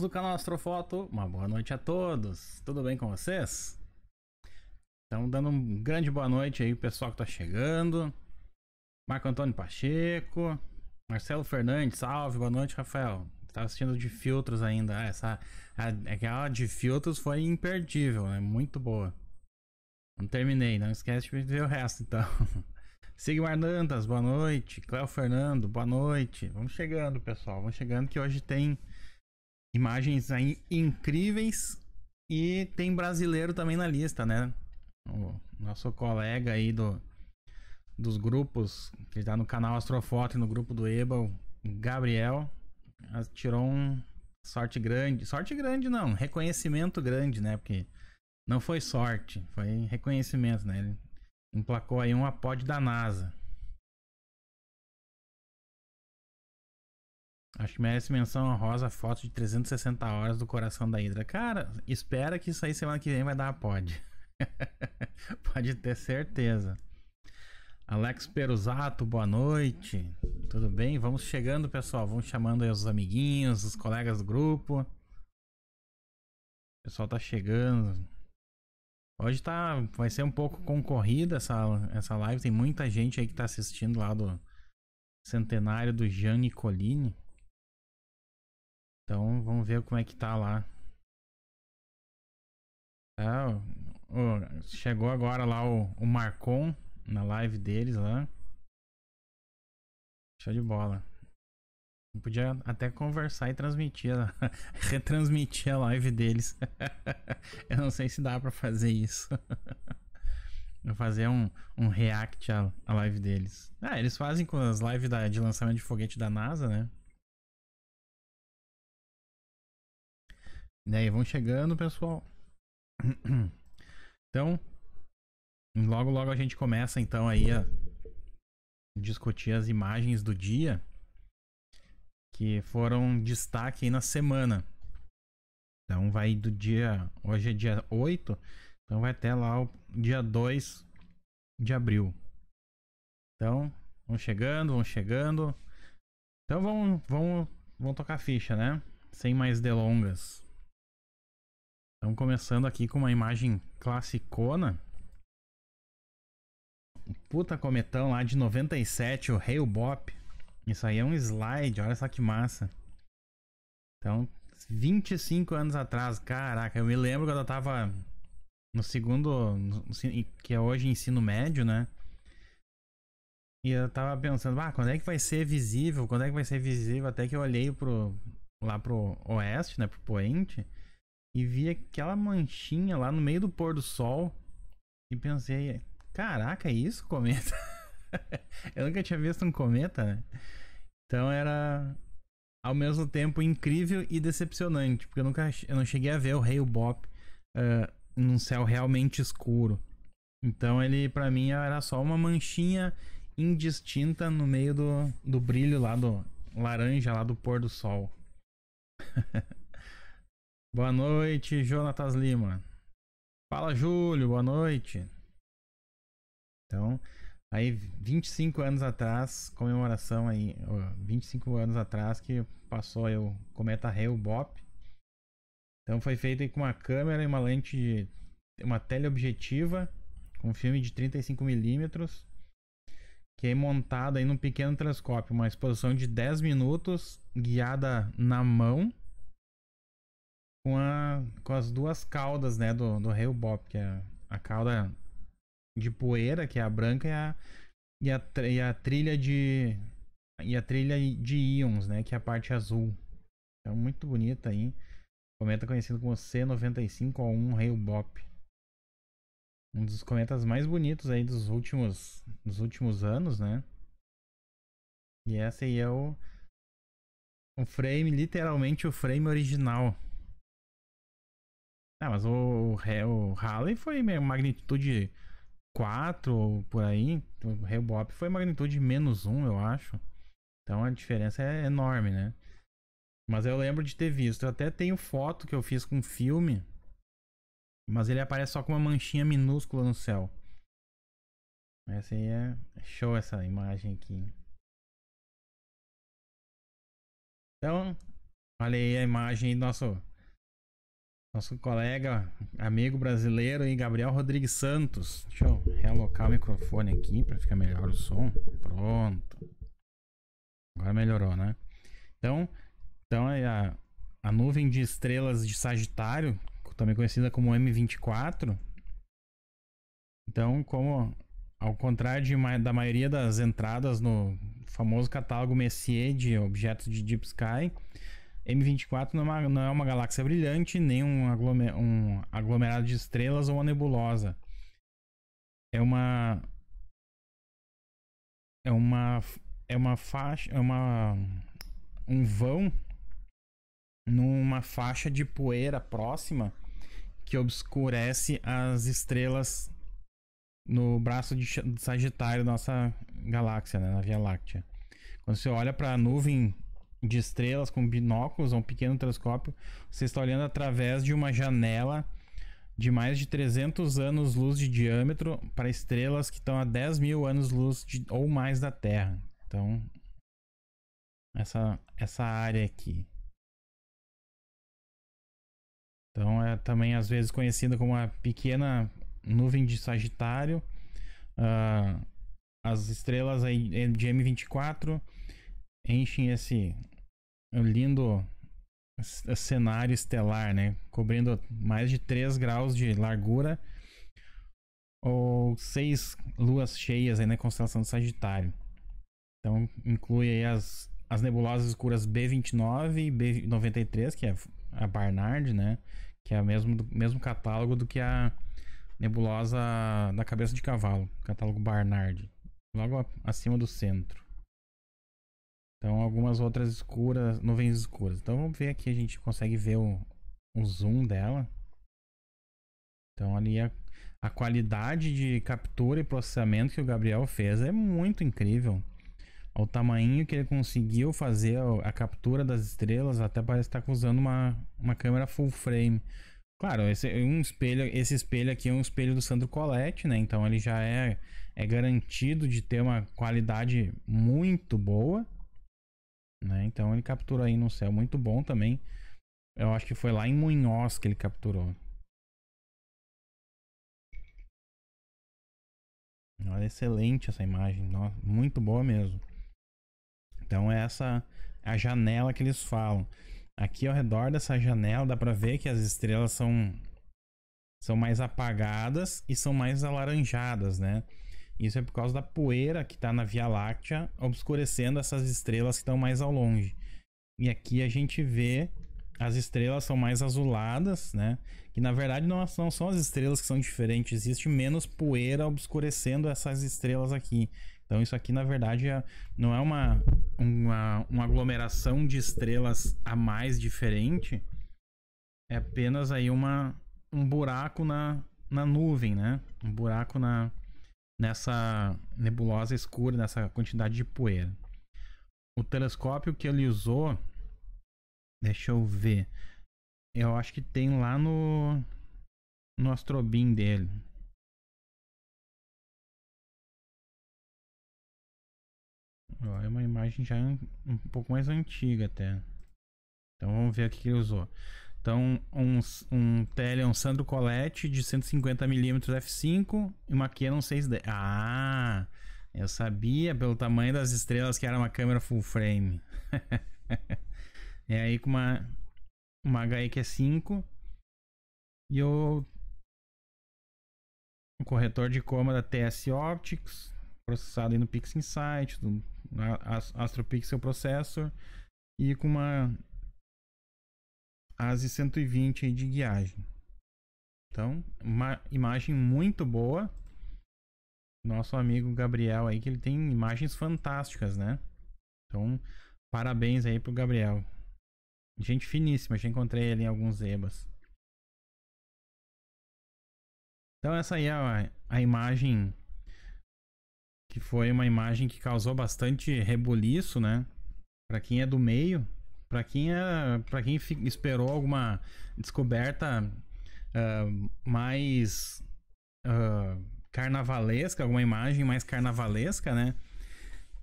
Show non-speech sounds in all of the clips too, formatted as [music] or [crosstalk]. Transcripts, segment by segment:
do canal Astrofoto, uma boa noite a todos. Tudo bem com vocês? Estamos dando um grande boa noite aí, pessoal que tá chegando. Marco Antônio Pacheco, Marcelo Fernandes, salve, boa noite, Rafael. Tá assistindo de filtros ainda. Ah, essa aquela é de filtros foi imperdível, né? Muito boa. Não terminei, não esquece de ver o resto então. [laughs] Sigmar Nandas, boa noite. Cléo Fernando, boa noite. Vamos chegando, pessoal. Vamos chegando que hoje tem Imagens aí incríveis. E tem brasileiro também na lista, né? O nosso colega aí do, dos grupos, que está no canal Astrofoto e no grupo do Ebal, Gabriel, tirou um sorte grande. Sorte grande não, reconhecimento grande, né? Porque não foi sorte, foi reconhecimento, né? Ele emplacou aí um pod da NASA. Acho que merece menção a Rosa, foto de 360 horas do coração da Hydra. Cara, espera que isso aí semana que vem vai dar a pod. [laughs] Pode ter certeza. Alex Perusato, boa noite. Tudo bem? Vamos chegando, pessoal. Vamos chamando aí os amiguinhos, os colegas do grupo. O pessoal tá chegando. Hoje tá, vai ser um pouco concorrida essa, essa live. Tem muita gente aí que tá assistindo lá do centenário do Gianni Nicolini. Então vamos ver como é que tá lá. Ah, oh, chegou agora lá o, o Marcon na live deles lá. Show de bola. Eu podia até conversar e transmitir, [laughs] retransmitir a live deles. [laughs] Eu não sei se dá para fazer isso. [laughs] fazer um, um react à, à live deles. Ah, eles fazem com as lives da, de lançamento de foguete da NASA, né? e vão chegando, pessoal. [clears throat] Então, logo logo a gente começa então aí a discutir as imagens do dia que foram destaque aí na semana. Então vai do dia, hoje é dia 8, então vai até lá o dia 2 de abril. Então, vão chegando, vão chegando. Então vão, vão, vão tocar ficha, né? Sem mais delongas. Então, começando aqui com uma imagem classicona. puta cometão lá de 97, o Hail Bop. Isso aí é um slide, olha só que massa. Então, 25 anos atrás, caraca, eu me lembro quando eu tava no segundo, no, que é hoje ensino médio, né? E eu tava pensando, ah, quando é que vai ser visível? Quando é que vai ser visível? Até que eu olhei pro, lá pro oeste, né? Pro poente e vi aquela manchinha lá no meio do pôr do sol e pensei, caraca, é isso cometa? [laughs] eu nunca tinha visto um cometa, né? Então era ao mesmo tempo incrível e decepcionante, porque eu nunca eu não cheguei a ver o rei Bop uh, num céu realmente escuro. Então ele para mim era só uma manchinha indistinta no meio do, do brilho lá do laranja lá do pôr do sol. [laughs] Boa noite, Jonatas Lima. Fala, Júlio, boa noite. Então, aí 25 anos atrás, comemoração aí, 25 anos atrás que passou aí o cometa o Bop. Então foi feito com uma câmera e uma lente de uma teleobjetiva com filme de 35 mm que é montado aí num pequeno telescópio, uma exposição de 10 minutos guiada na mão com, a, com as duas caudas, né, do, do Hail Bob, que é a cauda de poeira, que é a branca, e a, e a, e a trilha de. E a trilha de íons, né? Que é a parte azul. Então, muito bonita aí. Cometa conhecido como C95A1 Railbop. Um dos cometas mais bonitos aí dos últimos, dos últimos anos, né? E essa aí é o, o frame, literalmente o frame original ah, mas o, o, o Halley foi magnitude 4 ou por aí. Então o Rebop foi magnitude menos 1, eu acho. Então a diferença é enorme, né? Mas eu lembro de ter visto. Eu até tenho foto que eu fiz com filme. Mas ele aparece só com uma manchinha minúscula no céu. Essa aí é, é show essa imagem aqui. Então, olha aí a imagem do nosso nosso colega, amigo brasileiro e Gabriel Rodrigues Santos. Deixa eu realocar o microfone aqui para ficar melhor o som. Pronto. Agora melhorou, né? Então, então é a, a nuvem de estrelas de Sagitário, também conhecida como M24. Então, como ao contrário de, da maioria das entradas no famoso catálogo Messier de objetos de Deep Sky, M24 não é uma, não é uma galáxia brilhante, nem um, aglomer, um aglomerado de estrelas ou uma nebulosa. É uma. É uma. É uma faixa. É uma. Um vão numa faixa de poeira próxima que obscurece as estrelas no braço de Sagitário da nossa galáxia, né? na Via Láctea. Quando você olha para a nuvem de estrelas com binóculos ou um pequeno telescópio, você está olhando através de uma janela de mais de 300 anos-luz de diâmetro para estrelas que estão a 10 mil anos-luz ou mais da Terra. Então, essa, essa área aqui. Então, é também às vezes conhecida como a pequena nuvem de Sagitário. Uh, as estrelas aí de M24 enchem esse um lindo é, cenário estelar, né? Cobrindo mais de 3 graus de largura ou seis luas cheias aí na constelação do Sagitário. Então inclui aí as, as nebulosas escuras B29 e B93, que é a Barnard, né? Que é o mesmo, mesmo catálogo do que a nebulosa da cabeça de cavalo, catálogo Barnard, logo acima do centro. Então, algumas outras escuras, nuvens escuras. Então, vamos ver aqui, a gente consegue ver o, zoom dela. Então, ali a, a qualidade de captura e processamento que o Gabriel fez é muito incrível. O tamanho que ele conseguiu fazer a captura das estrelas até parece estar usando uma, uma câmera full frame. Claro, esse, é um espelho, esse espelho aqui é um espelho do Sandro Colette, né? Então ele já é, é garantido de ter uma qualidade muito boa. Né? Então ele captura aí no céu, muito bom também. Eu acho que foi lá em Munhoz que ele capturou. Olha, excelente essa imagem, nossa, muito boa mesmo. Então é essa é a janela que eles falam. Aqui ao redor dessa janela dá para ver que as estrelas são são mais apagadas e são mais alaranjadas, né? Isso é por causa da poeira que está na Via Láctea, obscurecendo essas estrelas que estão mais ao longe. E aqui a gente vê as estrelas são mais azuladas, né? Que na verdade não, são são as estrelas que são diferentes, existe menos poeira obscurecendo essas estrelas aqui. Então isso aqui na verdade é, não é uma, uma, uma aglomeração de estrelas a mais diferente, é apenas aí uma, um buraco na, na nuvem, né? Um buraco na, nessa nebulosa escura, nessa quantidade de poeira. O telescópio que ele usou, deixa eu ver, eu acho que tem lá no no astrobim dele. é uma imagem já um pouco mais antiga até. Então vamos ver o que ele usou. Então, um, um tele um Sandro Colette de 150mm f5 e uma Canon 6D. Ah, eu sabia pelo tamanho das estrelas que era uma câmera full frame. [laughs] é aí com uma, uma HEQ5 é e o, um corretor de da TS Optics, processado no Pix Insight, do Astro Pixel Processor e com uma ASI 120 de guiagem. Então, uma imagem muito boa. Nosso amigo Gabriel aí, que ele tem imagens fantásticas, né? Então, parabéns aí pro Gabriel. Gente finíssima, já encontrei ele em alguns zebas. Então essa aí é a, a, imagem que foi uma imagem que causou bastante rebuliço, né? Para quem é do meio, para quem, é, pra quem esperou alguma descoberta uh, mais uh, carnavalesca, alguma imagem mais carnavalesca, né?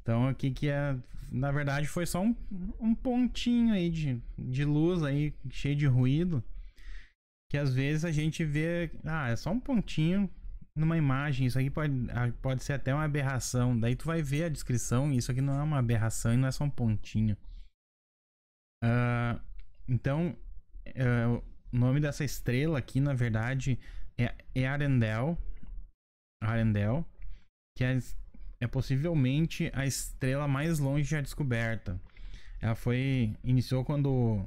Então aqui que é, na verdade, foi só um, um pontinho aí de, de luz aí, cheio de ruído. Que às vezes a gente vê, ah, é só um pontinho numa imagem, isso aqui pode, ah, pode ser até uma aberração. Daí tu vai ver a descrição, isso aqui não é uma aberração e não é só um pontinho. Ah, então, uh, o nome dessa estrela aqui, na verdade, é, é Arendelle. Arendelle, que é, é possivelmente a estrela mais longe já descoberta. Ela foi iniciou quando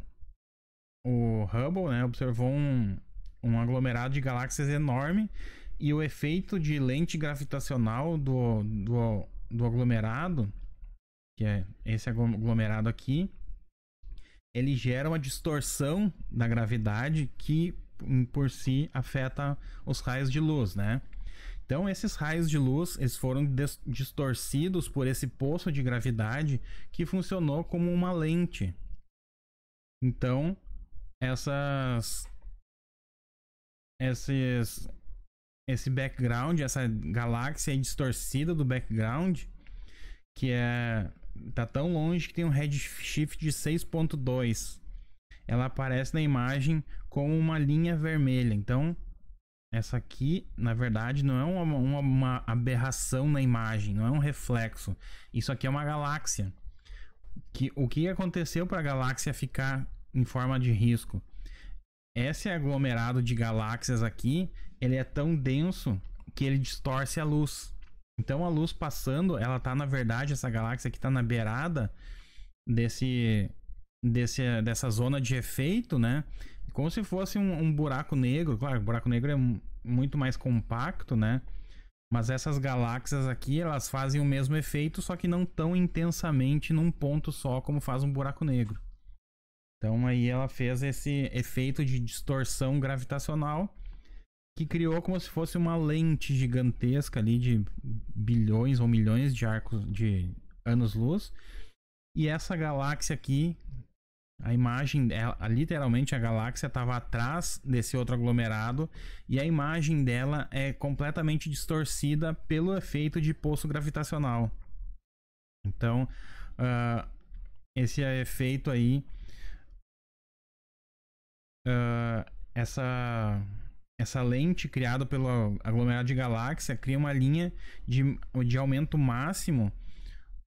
o Hubble né, observou um, um aglomerado de galáxias enorme e o efeito de lente gravitacional do, do, do aglomerado, que é esse aglomerado aqui, ele gera uma distorção da gravidade que hum, por si afeta os raios de luz, né? Então esses raios de luz eles foram distorcidos por esse poço de gravidade que funcionou como uma lente. Então essas esses esse background, essa galáxia distorcida do background que é tá tão longe que tem um redshift de 6.2. Ela aparece na imagem como uma linha vermelha. Então, essa aqui, na verdade, não é uma, uma, uma aberração na imagem, não é um reflexo. Isso aqui é uma galáxia. Que, o que aconteceu para a galáxia ficar em forma de risco? Esse aglomerado de galáxias aqui, ele é tão denso que ele distorce a luz. Então a luz passando, ela tá na verdade, essa galáxia que tá na beirada desse, desse dessa zona de efeito, né? Como se fosse um, um buraco negro. Claro, o buraco negro é muito mais compacto, né? Mas essas galáxias aqui, elas fazem o mesmo efeito, só que não tão intensamente num ponto só como faz um buraco negro. Então aí ela fez esse efeito de distorção gravitacional que criou como se fosse uma lente gigantesca ali de bilhões ou milhões de arcos de anos-luz. E essa galáxia aqui, a imagem dela, é, literalmente a galáxia estava atrás desse outro aglomerado e a imagem dela é completamente distorcida pelo efeito de poço gravitacional. Então, uh, esse é efeito aí, uh, essa essa lente criada pelo aglomerado de galáxia cria uma linha de, de aumento máximo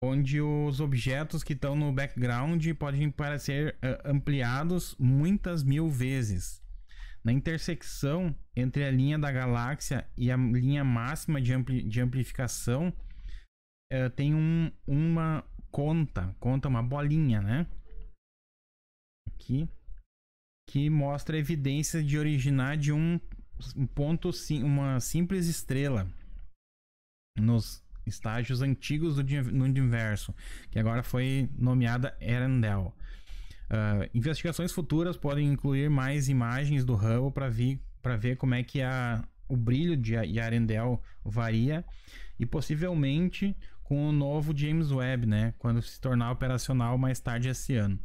onde os objetos que estão no background podem parecer eh, ampliados muitas mil vezes. Na intersecção entre a linha da galáxia e a linha máxima de, ampli de amplificação, uh, tem um, uma conta, conta uma bolinha, né? Aqui, que mostra evidências de originar de um um ponto, uma simples estrela nos estágios antigos do, no universo, que agora foi nomeada Arendelle. Uh, investigações futuras podem incluir mais imagens do Hubble para ver, ver como é que a, o brilho de Arendelle varia e possivelmente com o novo James Webb, né, quando se tornar operacional mais tarde esse ano.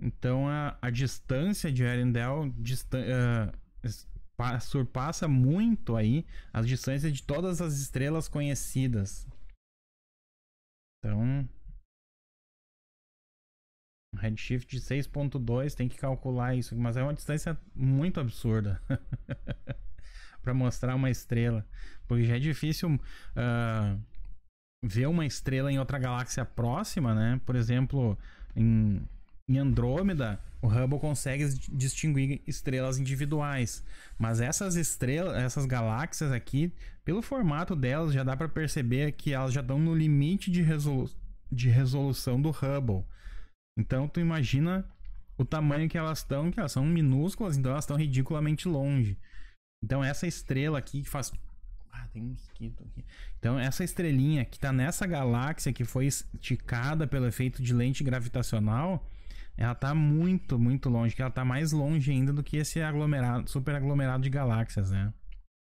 Então a, a distância de Arendelle distan uh, ah, surpassa muito aí as distâncias de todas as estrelas conhecidas. Então, redshift de 6.2 tem que calcular isso, mas é uma distância muito absurda [laughs] para mostrar uma estrela, porque já é difícil uh, ver uma estrela em outra galáxia próxima, né? Por exemplo, em em Andrômeda, o Hubble consegue distinguir estrelas individuais, mas essas estrelas, essas galáxias aqui, pelo formato delas, já dá para perceber que elas já estão no limite de, resolu de resolução do Hubble. Então tu imagina o tamanho que elas estão, que elas são minúsculas, então elas estão ridiculamente longe. Então essa estrela aqui que faz ah, tem um mosquito aqui. Então, essa estrelinha que está nessa galáxia que foi esticada pelo efeito de lente gravitacional, ela tá muito, muito longe, que ela tá mais longe ainda do que esse aglomerado, super aglomerado de galáxias, né?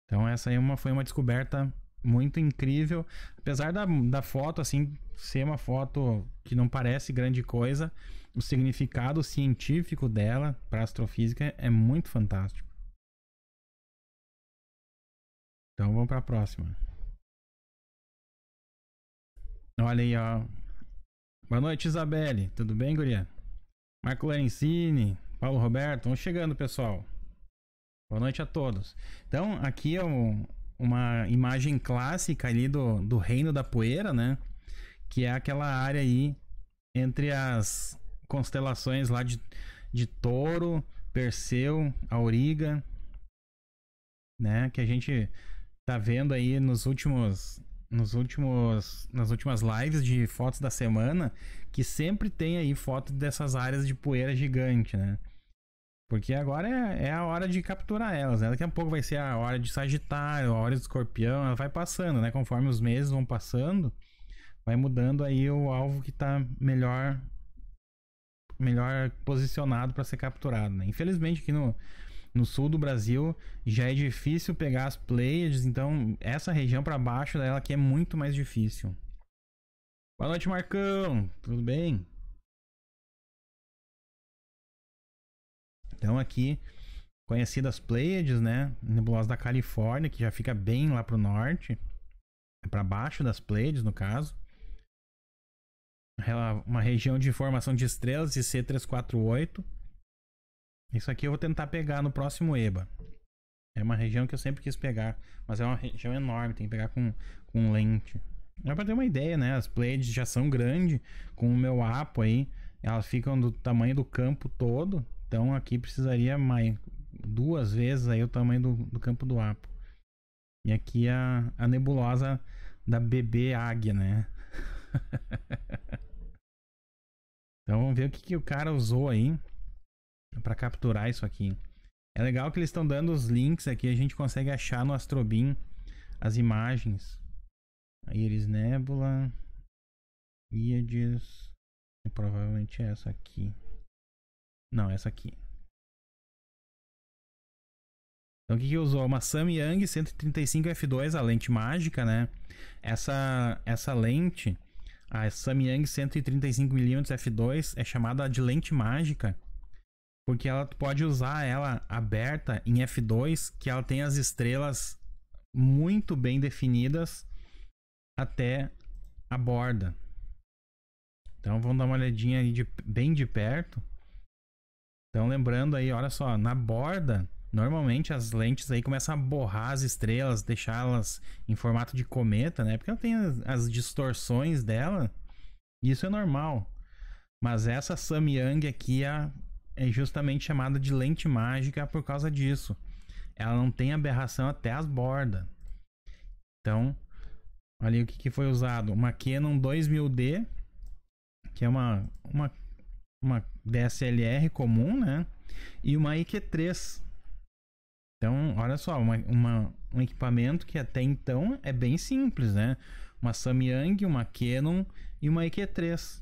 Então essa aí é uma, foi uma descoberta muito incrível. Apesar da, da foto, assim, ser uma foto que não parece grande coisa, o significado científico dela para astrofísica é muito fantástico. Então vamos para a próxima. Olha aí, ó. Boa noite, Isabelle. Tudo bem, guria? Marco Larencini, Paulo Roberto, estão chegando, pessoal. Boa noite a todos. Então, aqui é um, uma imagem clássica ali do, do reino da poeira, né? Que é aquela área aí entre as constelações lá de, de Touro, Perseu, Auriga, né? Que a gente tá vendo aí nos últimos nos últimos nas últimas lives de fotos da semana que sempre tem aí foto dessas áreas de poeira gigante, né? Porque agora é, é a hora de capturar elas, né? Daqui a pouco vai ser a hora de Sagitário, a hora de Escorpião, ela vai passando, né? Conforme os meses vão passando, vai mudando aí o alvo que está melhor melhor posicionado para ser capturado, né? Infelizmente aqui no, no sul do Brasil já é difícil pegar as players, então essa região para baixo dela aqui é muito mais difícil. Boa noite, Marcão. Tudo bem? Então aqui, conhecidas Pleiades, né? Nebulosa da Califórnia, que já fica bem lá pro norte. É para baixo das Pleiades, no caso. Uma região de formação de estrelas de C348. Isso aqui eu vou tentar pegar no próximo EBA. É uma região que eu sempre quis pegar, mas é uma região enorme, tem que pegar com, com lente. É pra ter uma ideia, né? As Pleiades já são grandes, com o meu apo aí, elas ficam do tamanho do campo todo. Então aqui precisaria mais duas vezes aí o tamanho do, do campo do apo. E aqui é a, a nebulosa da bebê águia, né? [laughs] então vamos ver o que, que o cara usou aí para capturar isso aqui. É legal que eles estão dando os links aqui, a gente consegue achar no Astrobin as imagens. Iris Nebula, Iades, é provavelmente é essa aqui. Não, é essa aqui. Então o que, que usou? Uma Samyang 135F2, a lente mágica, né? Essa, essa lente, a Samyang 135mm F2, é chamada de lente mágica. Porque ela pode usar ela aberta em F2, que ela tem as estrelas muito bem definidas até a borda. Então vamos dar uma olhadinha aí de, bem de perto. Então lembrando aí, olha só, na borda, normalmente as lentes aí começam a borrar as estrelas, deixá-las em formato de cometa, né? Porque ela tem as, as distorções dela. Isso é normal. Mas essa Samyang aqui é, é justamente chamada de lente mágica por causa disso. Ela não tem aberração até as bordas. Então, Olha o que, que foi usado. Uma Canon 2000D, que é uma, uma, uma DSLR comum, né? E uma IQ3. Então, olha só, uma, uma, um equipamento que até então é bem simples, né? Uma Samyang, uma Canon e uma IQ3.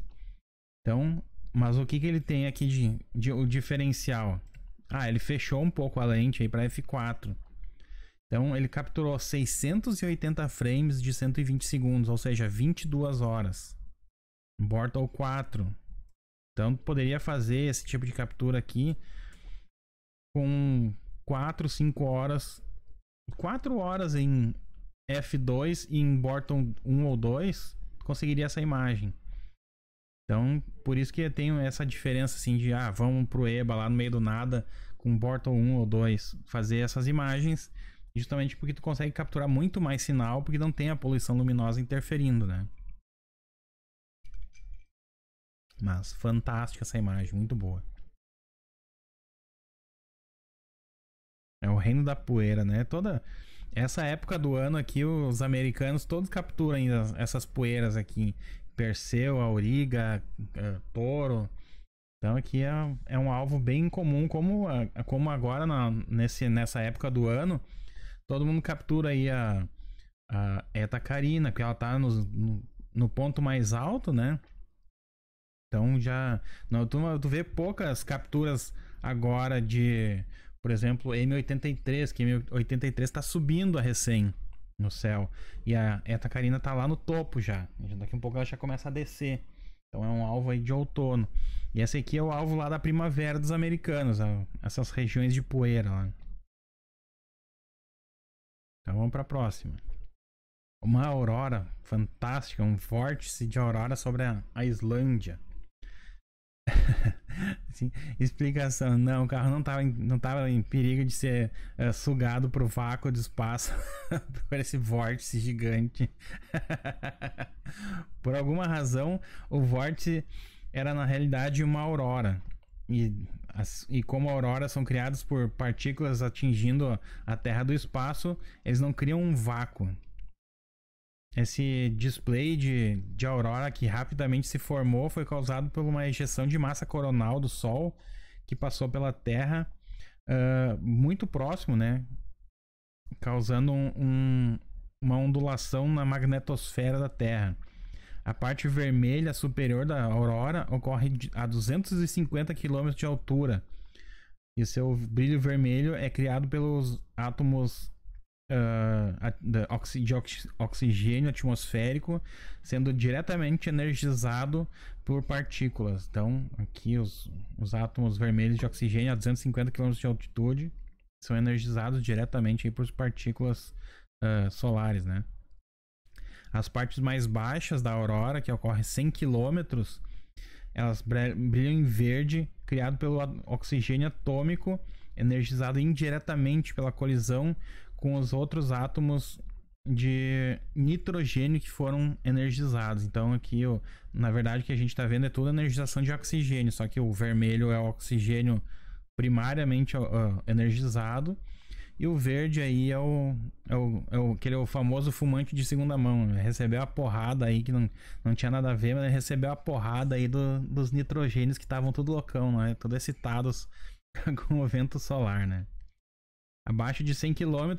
Então, mas o que, que ele tem aqui de, de o diferencial? Ah, ele fechou um pouco a lente aí para F4. Então ele capturou 680 frames de 120 segundos, ou seja, 22 horas. Bortle 4. Então poderia fazer esse tipo de captura aqui com 4, 5 horas. 4 horas em F2 e em Borton 1 ou 2 conseguiria essa imagem. Então, por isso que eu tenho essa diferença assim de ah, vamos pro EBA lá no meio do nada com Borton 1 ou 2 fazer essas imagens justamente porque tu consegue capturar muito mais sinal porque não tem a poluição luminosa interferindo, né? Mas fantástica essa imagem, muito boa. É o reino da poeira, né? Toda essa época do ano aqui, os americanos todos capturam ainda essas poeiras aqui. Perseu, auriga, eh, touro. Então aqui é, é um alvo bem comum, como, como agora na, nesse, nessa época do ano todo mundo captura aí a, a Eta Carina, que ela tá no, no, no, ponto mais alto, né? Então já. Não, tu, tu vê poucas capturas agora de, por exemplo, M83, que M83 tá subindo a recém no céu. E a Eta Carina tá lá no topo já. Daqui um pouco ela já começa a descer. Então é um alvo aí de outono. E esse aqui é o alvo lá da primavera dos americanos, essas regiões de poeira lá. Então vamos para a próxima. Uma aurora fantástica, um vórtice de aurora sobre a, a Islândia. [laughs] explicação: não, o carro não estava em, não tava em perigo de ser é, sugado para o vácuo do espaço [laughs] por esse vórtice gigante. [laughs] por alguma razão, o vórtice era na realidade uma aurora e, as, e como auroras são criadas por partículas atingindo a Terra do espaço, eles não criam um vácuo. Esse display de, de aurora que rapidamente se formou foi causado por uma ejeção de massa coronal do Sol que passou pela Terra uh, muito próximo, né? Causando um, um, uma ondulação na magnetosfera da Terra. A parte vermelha superior da aurora ocorre a 250 km de altura. E seu brilho vermelho é criado pelos átomos uh, de oxigênio atmosférico, sendo diretamente energizado por partículas. Então, aqui os, os átomos vermelhos de oxigênio a 250 km de altitude são energizados diretamente por partículas uh, solares, né? As partes mais baixas da aurora, que ocorre 100 km, elas brilham em verde, criado pelo oxigênio atômico, energizado indiretamente pela colisão com os outros átomos de nitrogênio que foram energizados. Então aqui, na verdade, o que a gente está vendo é toda energização de oxigênio, só que o vermelho é o oxigênio primariamente energizado e o verde aí é o, é o, é o, aquele, é o famoso fumante de segunda mão. Recebeu a porrada aí, que não, não tinha nada a ver, mas recebeu a porrada aí do, dos nitrogênios que estavam tudo loucão, né? Tudo excitados [laughs] com o vento solar, né? Abaixo de 100 km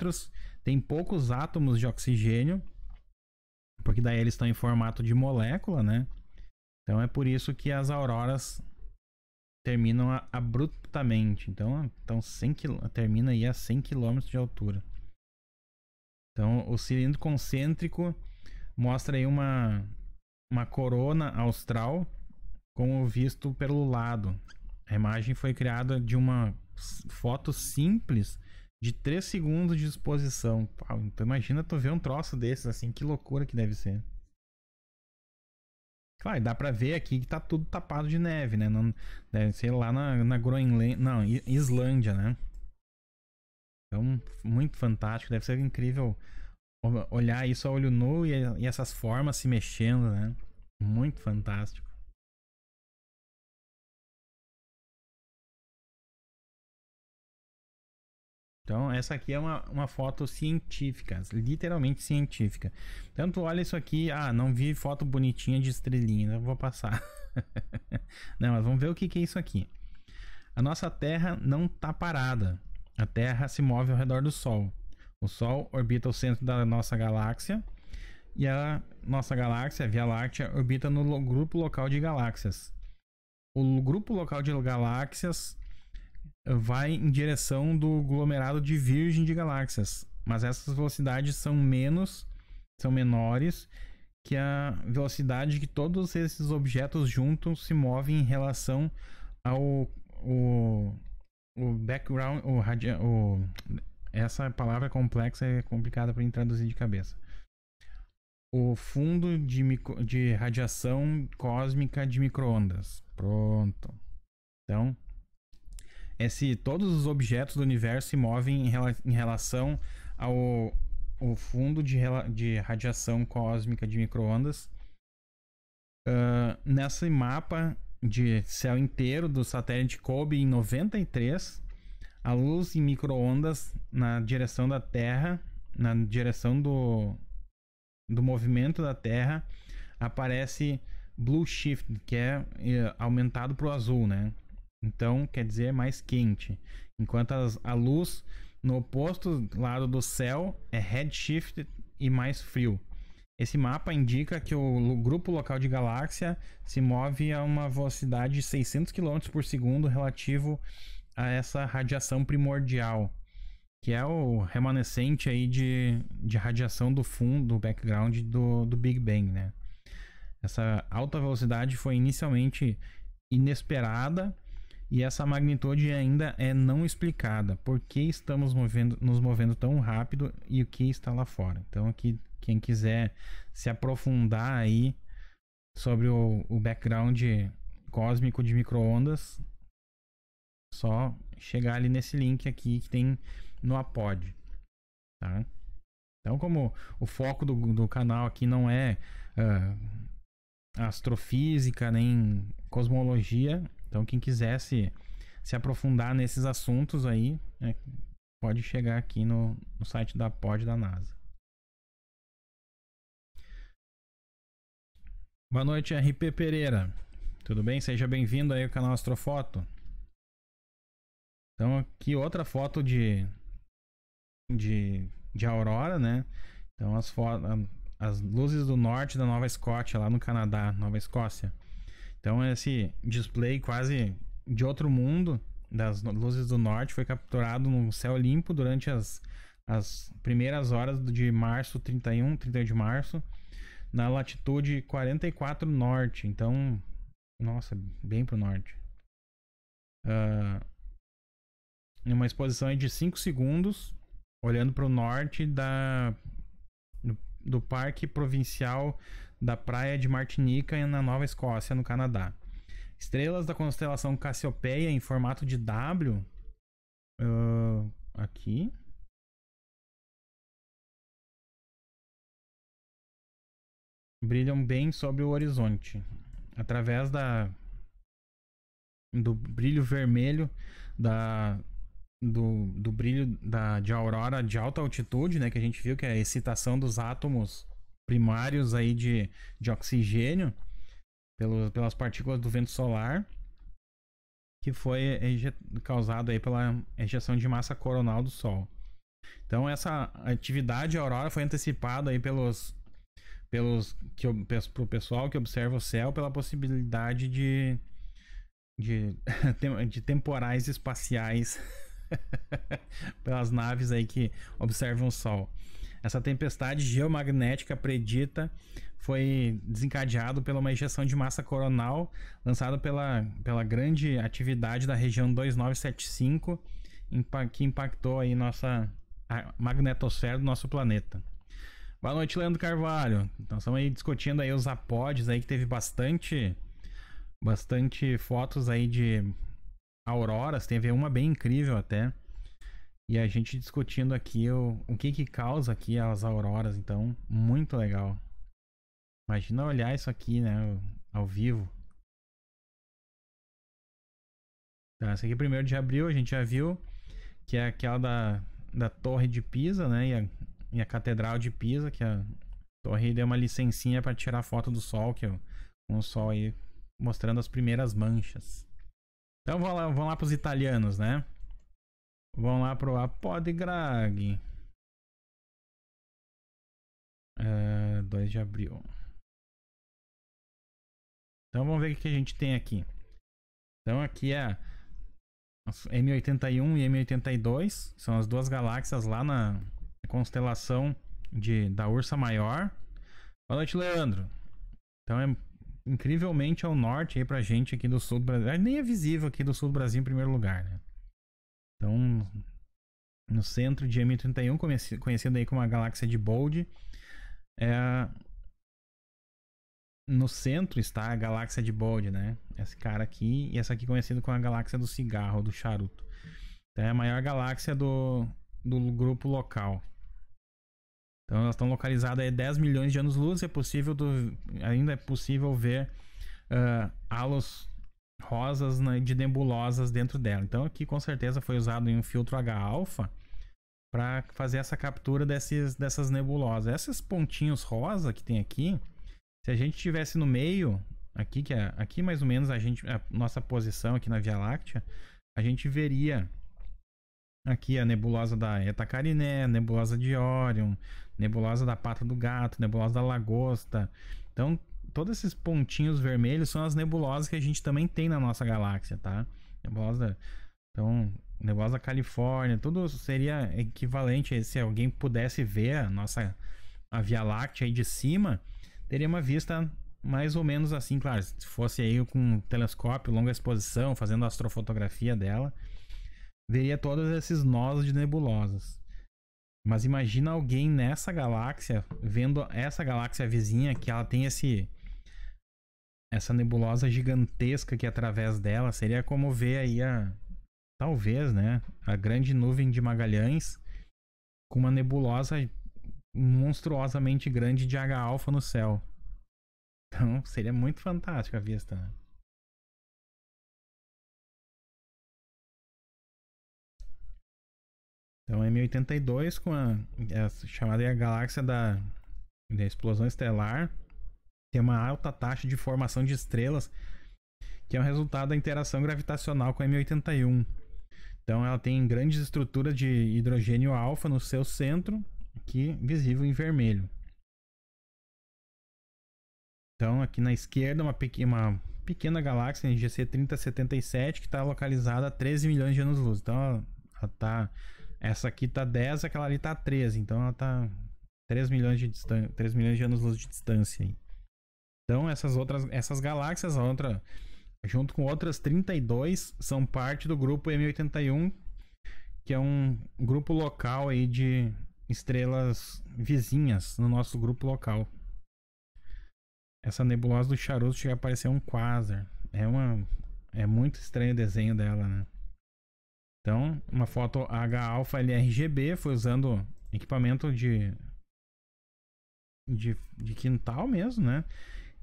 tem poucos átomos de oxigênio, porque daí eles estão em formato de molécula, né? Então é por isso que as auroras terminam abruptamente. Então, então 100 km, termina aí a 100 km de altura. Então, o cilindro concêntrico mostra aí uma, uma corona austral com o visto pelo lado. A imagem foi criada de uma foto simples de 3 segundos de exposição. Então imagina tu ver um troço desses assim, que loucura que deve ser. Claro, dá para ver aqui que tá tudo tapado de neve, né? Não, deve né, ser lá na, na Groenlândia. Não, Islândia, né? Então, muito fantástico. Deve ser incrível olhar isso a olho nu e, e essas formas se mexendo, né? Muito fantástico. Então, essa aqui é uma, uma foto científica, literalmente científica. Tanto olha isso aqui, ah, não vi foto bonitinha de estrelinha, vou passar. [laughs] não, mas vamos ver o que, que é isso aqui. A nossa Terra não está parada. A Terra se move ao redor do Sol. O Sol orbita o centro da nossa galáxia e a nossa galáxia, a Via Láctea, orbita no grupo local de galáxias. O grupo local de galáxias vai em direção do aglomerado de virgem de galáxias. Mas essas velocidades são menos, são menores que a velocidade que todos esses objetos juntos se movem em relação ao o, o background, o, o essa palavra complexa é complicada para traduzir de cabeça. O fundo de, micro, de radiação cósmica de microondas. Pronto. Então, é se todos os objetos do universo se movem em, rela em relação ao, ao fundo de, de, radiação cósmica de microondas. Uh, nesse mapa de céu inteiro do satélite Kobe em 93, a luz em microondas na direção da Terra, na direção do, do movimento da Terra, aparece blue shift, que é, é aumentado para o azul, né? Então, quer dizer, é mais quente. Enquanto as, a luz no oposto lado do céu é redshift e mais frio. Esse mapa indica que o grupo local de galáxia se move a uma velocidade de 600 km por segundo relativo a essa radiação primordial, que é o remanescente aí de, de radiação do fundo, do background do, do Big Bang, né? Essa alta velocidade foi inicialmente inesperada e essa magnitude ainda é não explicada. Por que estamos movendo, nos movendo tão rápido e o que está lá fora? Então, aqui, quem quiser se aprofundar aí sobre o, o background cósmico de microondas, só chegar ali nesse link aqui que tem no Apod, tá? Então, como o foco do, do canal aqui não é uh, astrofísica nem cosmologia, então, quem quisesse se aprofundar nesses assuntos aí, né, pode chegar aqui no, no site da POD da NASA. Boa noite, RP Pereira. Tudo bem? Seja bem-vindo aí ao canal Astrofoto. Então, aqui outra foto de, de, de aurora, né? Então, as, as luzes do norte da Nova Escócia, lá no Canadá, Nova Escócia. Então esse display quase de outro mundo das luzes do norte foi capturado no céu limpo durante as, as primeiras horas de março 31, 31 de março, na latitude 44 norte. Então, nossa, bem pro norte. Uh, uma exposição de 5 segundos, olhando para o norte da, do, do Parque Provincial da praia de Martinica na Nova Escócia, no Canadá. Estrelas da constelação Cassiopeia em formato de W. Uh, aqui. Brilham bem sobre o horizonte. Através da do brilho vermelho da do, do brilho da, de aurora de alta altitude, né, que a gente viu que é a excitação dos átomos primários aí de, de oxigênio pelo, pelas partículas do vento solar que foi causado aí pela ejeção de massa coronal do Sol. Então essa atividade aurora foi antecipada aí pelos pelos que pro pessoal que observa o céu pela possibilidade de de, [laughs] de temporais espaciais [laughs] pelas naves aí que observam o Sol. Essa tempestade geomagnética predita foi desencadeado pela uma injeção de massa coronal lançada pela, pela grande atividade da região 2975, que impactou aí nossa magnetosfera do nosso planeta. Boa noite, Leandro Carvalho. Então estamos aí discutindo aí os apodes aí que teve bastante bastante fotos aí de auroras, teve uma bem incrível até. E a gente discutindo aqui o, o que que causa aqui as auroras, então, muito legal. Imagina olhar isso aqui, né, ao vivo. Tá, essa aqui é 1 de abril, a gente já viu que é aquela da, da Torre de Pisa, né, e a, e a Catedral de Pisa, que a torre deu uma licencinha para tirar foto do sol, que é o o sol aí mostrando as primeiras manchas. Então vamos lá, vamos lá para os italianos, né? Vão lá pro Apodgrag. Uh, é, 2 de abril. Então vamos ver o que a gente tem aqui. Então aqui é M81 e M82. São as duas galáxias lá na constelação de, da Ursa Maior. Boa noite, Leandro. Então é incrivelmente ao norte aí pra gente aqui do sul do Brasil. Ah, nem é visível aqui do sul do Brasil em primeiro lugar, né? Então, no centro de M31, conhecido aí como a galáxia de Bold, é... no centro está a galáxia de Bold, né? Esse cara aqui e essa aqui conhecida como a galáxia do cigarro, do charuto. Então, é a maior galáxia do, do grupo local. Então elas estão localizadas a 10 milhões de anos-luz. É possível do, ainda é possível ver uh, halos rosas né, de nebulosas dentro dela. Então aqui com certeza foi usado em um filtro H-alfa para fazer essa captura desses, dessas nebulosas. Esses pontinhos rosa que tem aqui, se a gente tivesse no meio, aqui que é, aqui mais ou menos a gente a nossa posição aqui na Via Láctea, a gente veria aqui a nebulosa da Eta Carinae, nebulosa de Orion, nebulosa da Pata do Gato, nebulosa da Lagosta. Então todos esses pontinhos vermelhos são as nebulosas que a gente também tem na nossa galáxia, tá? Nebulosa. Então, nebulosa da Califórnia, tudo seria equivalente a se alguém pudesse ver a nossa a Via Láctea aí de cima, teria uma vista mais ou menos assim, claro, se fosse aí com um telescópio, longa exposição, fazendo a astrofotografia dela, veria todos esses nós de nebulosas. Mas imagina alguém nessa galáxia vendo essa galáxia vizinha que ela tem esse essa nebulosa gigantesca que através dela seria como ver aí a talvez, né, a grande nuvem de Magalhães com uma nebulosa monstruosamente grande de H alfa no céu. Então, seria muito fantástico a vista, né? Então, é M82 com a, é a chamada galáxia da, da explosão estelar tem uma alta taxa de formação de estrelas, que é um resultado da interação gravitacional com M81. Então ela tem grandes estruturas de hidrogênio alfa no seu centro, aqui visível em vermelho. Então aqui na esquerda uma, uma pequena galáxia NGC 3077 que está localizada a 13 milhões de anos-luz. Então ela, ela tá, essa aqui está 10, aquela ali está 13, então ela está 3 milhões de 3 milhões de anos-luz de distância então, essas outras essas galáxias, outra, junto com outras 32, são parte do grupo M81, que é um grupo local aí de estrelas vizinhas no nosso grupo local. Essa nebulosa do charuto chega a parecer um quasar. É uma é muito estranho o desenho dela, né? Então, uma foto H-alpha LRGB foi usando equipamento de, de de quintal mesmo, né?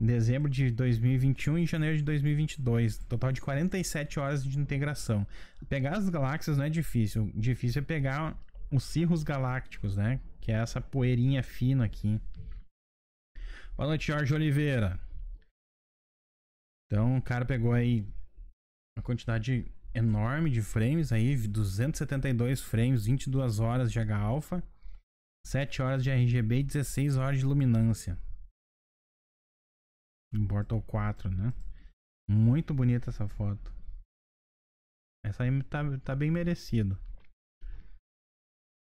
dezembro de 2021 e janeiro de 2022. Total de 47 horas de integração. Pegar as galáxias não é difícil. O difícil é pegar os cirros galácticos, né? Que é essa poeirinha fina aqui. Boa noite, Jorge Oliveira. Então, o cara pegou aí uma quantidade enorme de frames aí, 272 frames, 22 horas de H-alpha, 7 horas de RGB e 16 horas de luminância. Portal 4, né? Muito bonita essa foto. Essa aí tá, tá bem merecido.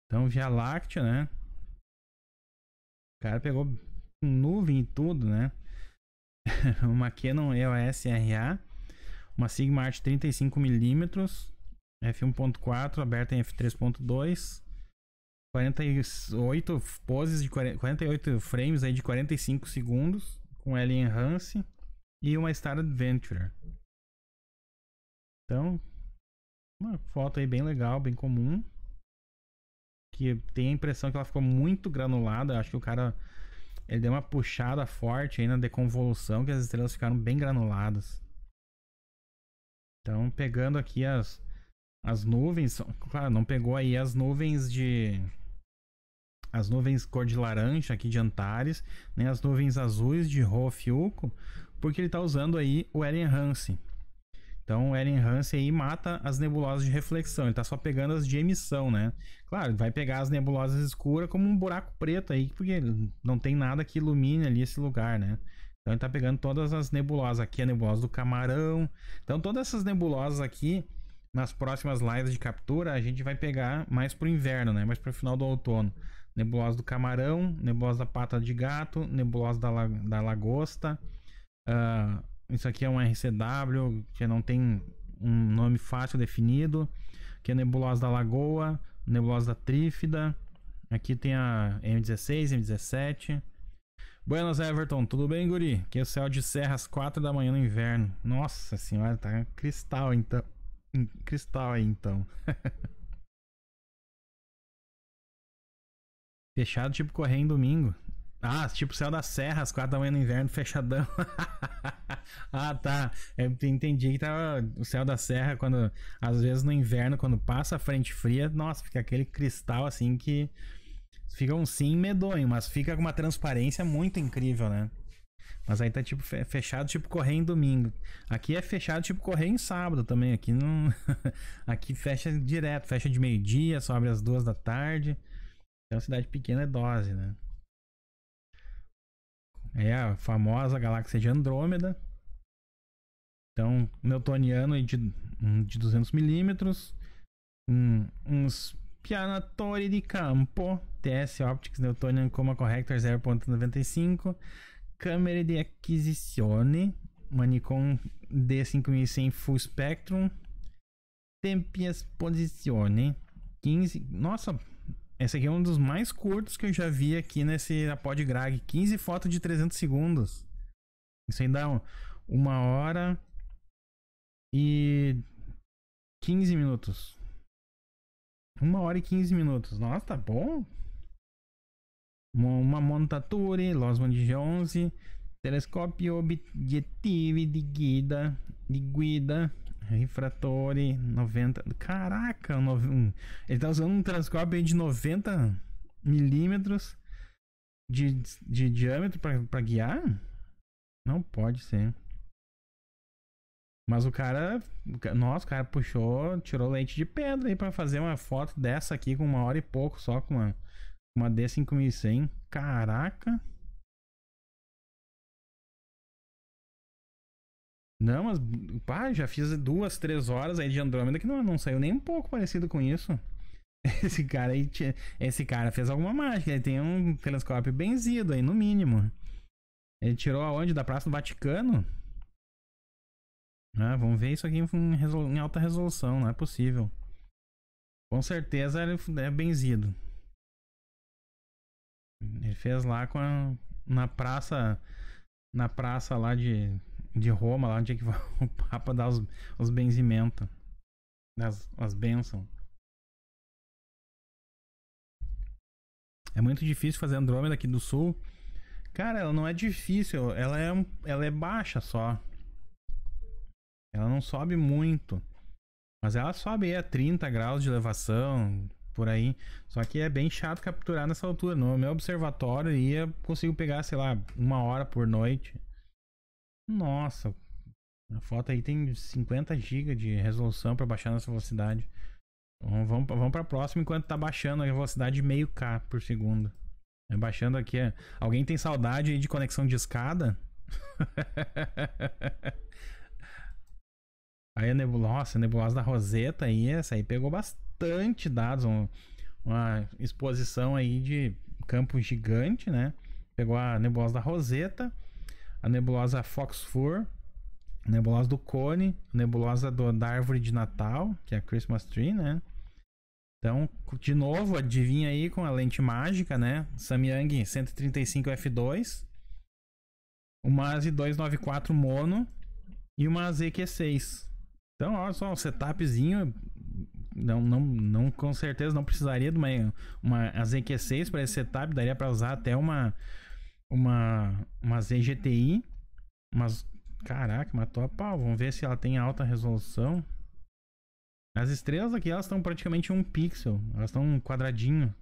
Então, Via Láctea, né? O cara pegou nuvem e tudo, né? [laughs] uma Canon EOS RA, uma Sigma Art 35mm, f1.4 aberta em f3.2, 48 poses de 48 frames aí de 45 segundos com Ellen Hansen Enhance e uma Star Adventure. Então, uma foto aí bem legal, bem comum. Que tem a impressão que ela ficou muito granulada. Acho que o cara ele deu uma puxada forte aí na deconvolução, que as estrelas ficaram bem granuladas. Então, pegando aqui as, as nuvens, claro, não pegou aí as nuvens de as nuvens cor de laranja aqui de Antares, né, as nuvens azuis de Rofiuco, porque ele está usando aí o Hansen. Então o Hansen aí mata as nebulosas de reflexão, ele está só pegando as de emissão, né? Claro, vai pegar as nebulosas escuras como um buraco preto aí, porque não tem nada que ilumine ali esse lugar, né? Então ele está pegando todas as nebulosas aqui, é a nebulosa do camarão. Então todas essas nebulosas aqui, nas próximas lives de captura, a gente vai pegar mais para o inverno, né? Mais o final do outono. Nebulosa do Camarão, Nebulosa da Pata de Gato, Nebulosa da, la da Lagosta. Uh, isso aqui é um RCW, que não tem um nome fácil definido. Aqui é Nebulosa da Lagoa, Nebulosa da Trífida. Aqui tem a M16, M17. Buenas, Everton. Tudo bem, guri? Aqui é o céu de serra às 4 da manhã no inverno. Nossa senhora, tá cristal então. Cristal aí então. [laughs] Fechado, tipo, correr em domingo. Ah, tipo céu da serra, às quatro da manhã no inverno, [laughs] fechadão. [laughs] ah, tá. Eu entendi que tava o céu da serra quando. Às vezes no inverno, quando passa a frente fria, nossa, fica aquele cristal assim que. Fica um sim medonho, mas fica com uma transparência muito incrível, né? Mas aí tá tipo fechado, tipo correr em domingo. Aqui é fechado, tipo correr em sábado também. Aqui não. [laughs] aqui fecha direto, fecha de meio-dia, só abre às duas da tarde. Então, cidade pequena é dose, né? É a famosa galáxia de Andrômeda. Então, Newtoniano de, de 200 milímetros. Um, uns Pianatori de campo. TS Optics Newtonian Coma Corrector 0.95. Câmera de aquisizione. Manicom D5100 Full Spectrum. Tempias Posizione 15. Nossa, esse aqui é um dos mais curtos que eu já vi aqui nesse Apod Grag. 15 fotos de 300 segundos. Isso aí dá uma hora e 15 minutos. Uma hora e 15 minutos. Nossa, tá bom. Uma montature, Losman de 11, telescópio objetivo de guida, de guida Refratore 90. Caraca, no... ele tá usando um telescópio de 90 milímetros de, de diâmetro para guiar? Não pode ser. Mas o cara, nossa, o cara puxou, tirou leite de pedra aí para fazer uma foto dessa aqui com uma hora e pouco só com uma uma D5100. Caraca. Não, mas pá, já fiz duas, três horas aí de Andrômeda que não, não saiu nem um pouco parecido com isso. [laughs] Esse cara aí, esse cara fez alguma mágica, ele tem um telescópio benzido aí, no mínimo. Ele tirou aonde? Da Praça do Vaticano? Ah, vamos ver isso aqui em, em alta resolução, não é possível. Com certeza ele é benzido. Ele fez lá com a... na praça na praça lá de de Roma, lá onde é que [laughs] o Papa dar os, os benzimentos, né, as, as bênçãos. É muito difícil fazer Andrômeda aqui do sul. Cara, ela não é difícil, ela é, ela é baixa só. Ela não sobe muito. Mas ela sobe aí a 30 graus de elevação, por aí. Só que é bem chato capturar nessa altura. No meu observatório ia consigo pegar, sei lá, uma hora por noite. Nossa, a foto aí tem 50 GB de resolução para baixar nessa velocidade. Então, vamos, vamos para a próxima enquanto tá baixando a velocidade de meio K por segundo. É, baixando aqui. É. Alguém tem saudade aí de conexão de escada? [laughs] aí a nebulosa, a nebulosa da Roseta aí, essa aí pegou bastante dados. uma exposição aí de campo gigante, né? Pegou a nebulosa da Roseta a nebulosa fox a nebulosa do Cone, a nebulosa do, da árvore de Natal, que é a Christmas Tree, né? Então, de novo, adivinha aí com a lente mágica, né? Samyang 135 f2, uma AZ294 mono e uma ZQ6. Então, olha só, um setupzinho. Não, não, não, com certeza não precisaria de uma, uma ZQ6 para esse setup. Daria para usar até uma uma uma ZGTI, mas caraca, matou a pau. Vamos ver se ela tem alta resolução. As estrelas aqui, elas estão praticamente um pixel, elas estão um quadradinho.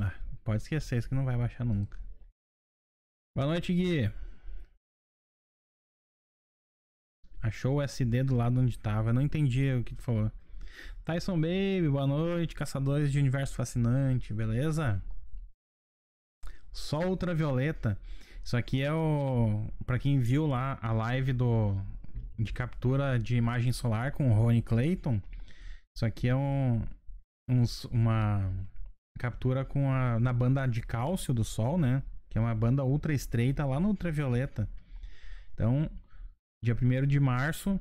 Ah, pode esquecer, isso que não vai baixar nunca. Boa noite, Gui. Achou o SD do lado onde estava. não entendi o que tu falou. Tyson Baby, boa noite. Caçadores de Universo Fascinante, beleza? só ultravioleta. Isso aqui é o. Pra quem viu lá a live do de captura de imagem solar com o Rony Clayton. Isso aqui é um, um, uma captura com a, na banda de cálcio do Sol, né? Que é uma banda ultra estreita lá no ultravioleta. Então, dia 1 de março,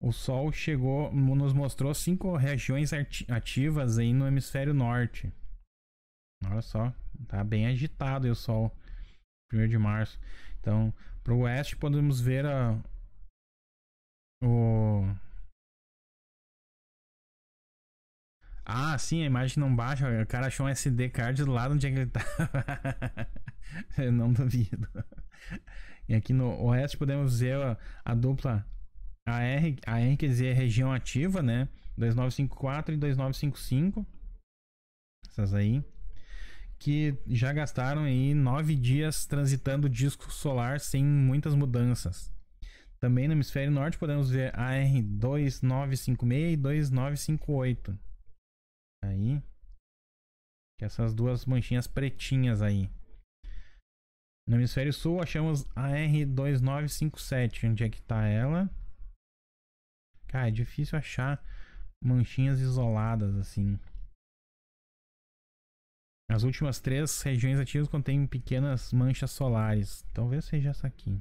o Sol chegou, nos mostrou cinco regiões ativas aí no hemisfério norte. Olha só, tá bem agitado o sol. 1 de março. Então, para o oeste podemos ver a, o Ah, sim, a imagem não baixa. O cara achou um SD card do lado onde é que ele tá. [laughs] Eu não duvido. E aqui no oeste podemos ver a, a dupla AR, AR quer dizer região ativa, né? 2954 e 2955. Essas aí que já gastaram aí nove dias transitando o disco solar sem muitas mudanças. Também no hemisfério norte podemos ver AR2956 e 2958. Aí. Que essas duas manchinhas pretinhas aí. No hemisfério sul achamos AR2957. Onde é que tá ela? Cara, é difícil achar manchinhas isoladas assim. As últimas três regiões ativas contêm pequenas manchas solares. Talvez seja essa aqui.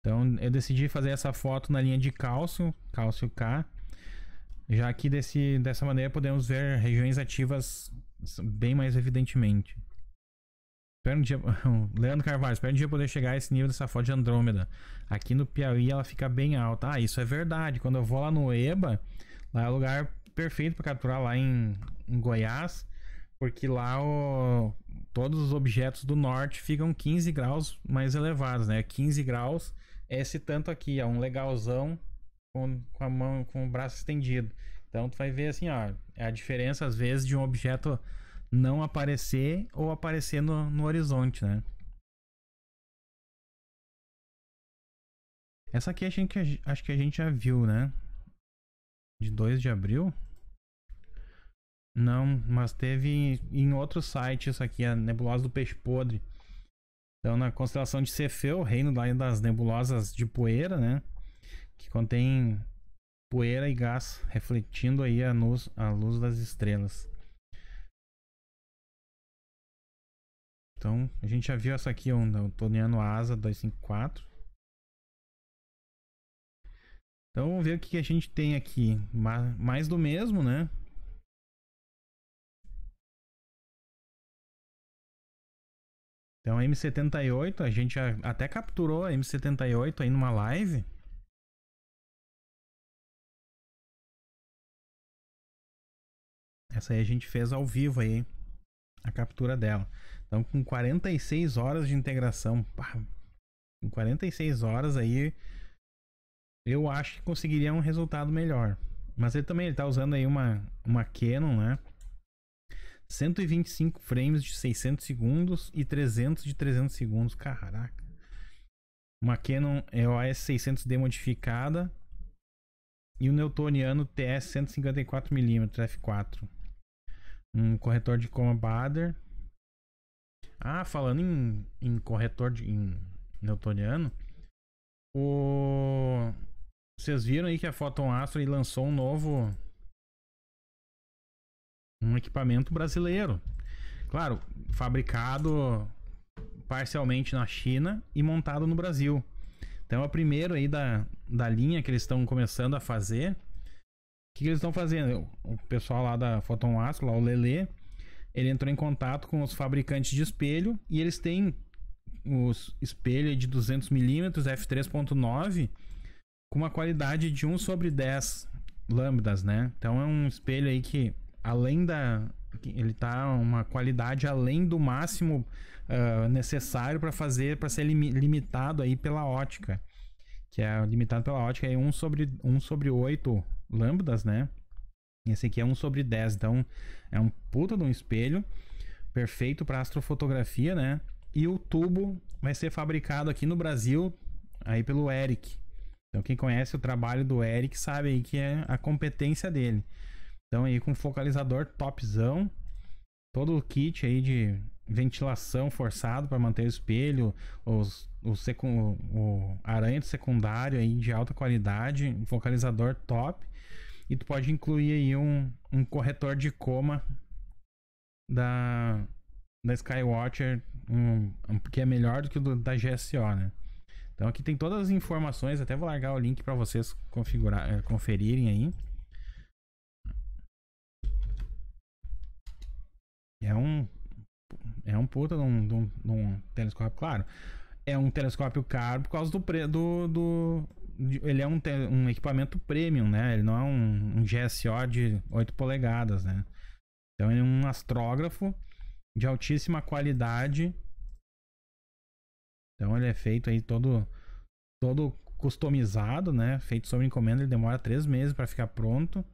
Então eu decidi fazer essa foto na linha de cálcio, cálcio K. Já que desse, dessa maneira podemos ver regiões ativas bem mais evidentemente. Espero um dia... [laughs] Leandro Carvalho, espero um dia poder chegar a esse nível dessa foto de Andrômeda. Aqui no Piauí ela fica bem alta. Ah, isso é verdade. Quando eu vou lá no EBA, lá é o lugar perfeito para capturar lá em, em Goiás porque lá o, todos os objetos do norte ficam 15 graus mais elevados, né? 15 graus é esse tanto aqui, é um legalzão com, com a mão, com o braço estendido. Então tu vai ver assim, ó, a diferença às vezes de um objeto não aparecer ou aparecer no, no horizonte, né? Essa aqui acho que, acho que a gente já viu, né? De 2 de abril. Não, mas teve em outros sites aqui, a nebulosa do peixe podre. Então, na constelação de Cefeu, reino das nebulosas de poeira, né? Que contém poeira e gás, refletindo aí a luz, a luz das estrelas. Então, a gente já viu essa aqui, onda, o Toniano Asa 254. Então, vamos ver o que a gente tem aqui. Mais do mesmo, né? Então, a M78, a gente até capturou a M78 aí numa live. Essa aí a gente fez ao vivo aí, a captura dela. Então, com 46 horas de integração, pá, com 46 horas aí, eu acho que conseguiria um resultado melhor. Mas ele também ele tá usando aí uma, uma Canon, né? 125 frames de 600 segundos e 300 de 300 segundos. Caraca. Uma Canon EOS 600D modificada e o Newtoniano TS 154mm f4. Um corretor de coma Bader. Ah, falando em, em corretor de em Neltoniano, o vocês viram aí que a Photon Astro lançou um novo um equipamento brasileiro. Claro, fabricado parcialmente na China e montado no Brasil. Então é o primeiro aí da, da linha que eles estão começando a fazer. O que, que eles estão fazendo? O pessoal lá da Photon Astro, lá o Lele, ele entrou em contato com os fabricantes de espelho e eles têm os espelho de 200mm f3.9 com uma qualidade de 1 sobre 10 lambdas, né? Então é um espelho aí que além da. Ele tá uma qualidade além do máximo uh, necessário para fazer, para ser lim, limitado aí pela ótica. Que é limitado pela ótica aí é 1 sobre, 1 sobre 8 lambdas, né? Esse aqui é 1 sobre 10, então é um puta de um espelho perfeito para astrofotografia, né? E o tubo vai ser fabricado aqui no Brasil aí pelo Eric. Então quem conhece o trabalho do Eric sabe aí que é a competência dele. Então aí com focalizador topzão, todo o kit aí de ventilação forçado para manter o espelho, os, o, secu, o aranha secundário aí de alta qualidade, focalizador top. E tu pode incluir aí um, um corretor de coma da, da Skywatcher, um, um, que é melhor do que o do, da GSO, né? Então aqui tem todas as informações, até vou largar o link para vocês configurar, eh, conferirem aí. É um. É um puta de um, de um, de um telescópio, claro. É um telescópio caro por causa do. Pre, do, do de, ele é um, te, um equipamento premium, né? Ele não é um, um GSO de 8 polegadas, né? Então ele é um astrógrafo de altíssima qualidade. Então ele é feito aí todo todo customizado, né? Feito sob encomenda, ele demora três meses para ficar pronto,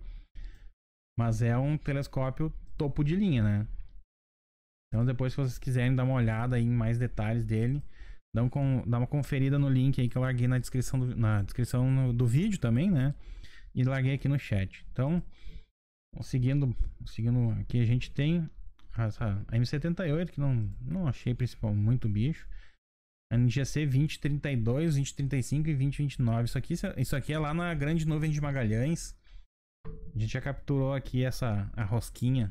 mas é um telescópio topo de linha, né? Então depois se vocês quiserem dar uma olhada aí em mais detalhes dele, dá, um com, dá uma conferida no link aí que eu larguei na descrição do, na descrição no, do vídeo também, né? E larguei aqui no chat. Então, seguindo, seguindo aqui a gente tem essa M78 que não não achei principal muito bicho. A NGC 2032, 2035 e 2029. Isso aqui, isso aqui é lá na Grande Nuvem de Magalhães. A gente já capturou aqui essa a rosquinha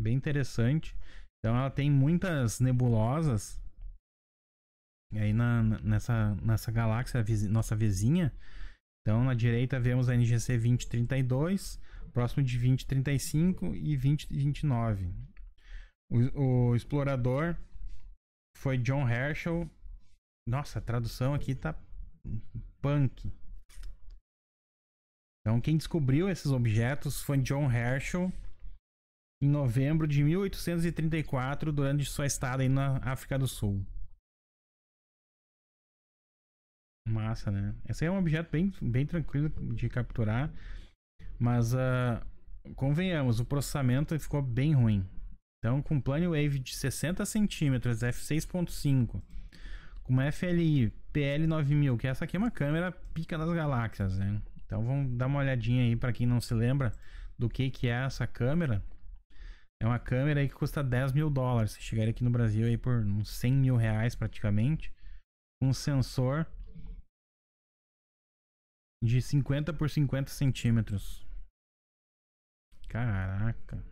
bem interessante. Então ela tem muitas nebulosas e aí na, nessa, nessa galáxia nossa vizinha. Então na direita vemos a NGC 2032, próximo de 2035 e 2029. O, o explorador foi John Herschel. Nossa, a tradução aqui tá punk. Então quem descobriu esses objetos foi John Herschel em novembro de 1834, durante sua estada aí na África do Sul. Massa, né? Esse é um objeto bem, bem tranquilo de capturar, mas uh, convenhamos, o processamento ficou bem ruim. Então, com um wave de 60 centímetros, f6.5, com uma FLI PL9000, que essa aqui é uma câmera pica das galáxias, né? Então, vamos dar uma olhadinha aí para quem não se lembra do que, que é essa câmera. É uma câmera aí que custa 10 mil dólares. chegaria aqui no Brasil aí por uns 100 mil reais praticamente. Um sensor de 50 por 50 centímetros. Caraca.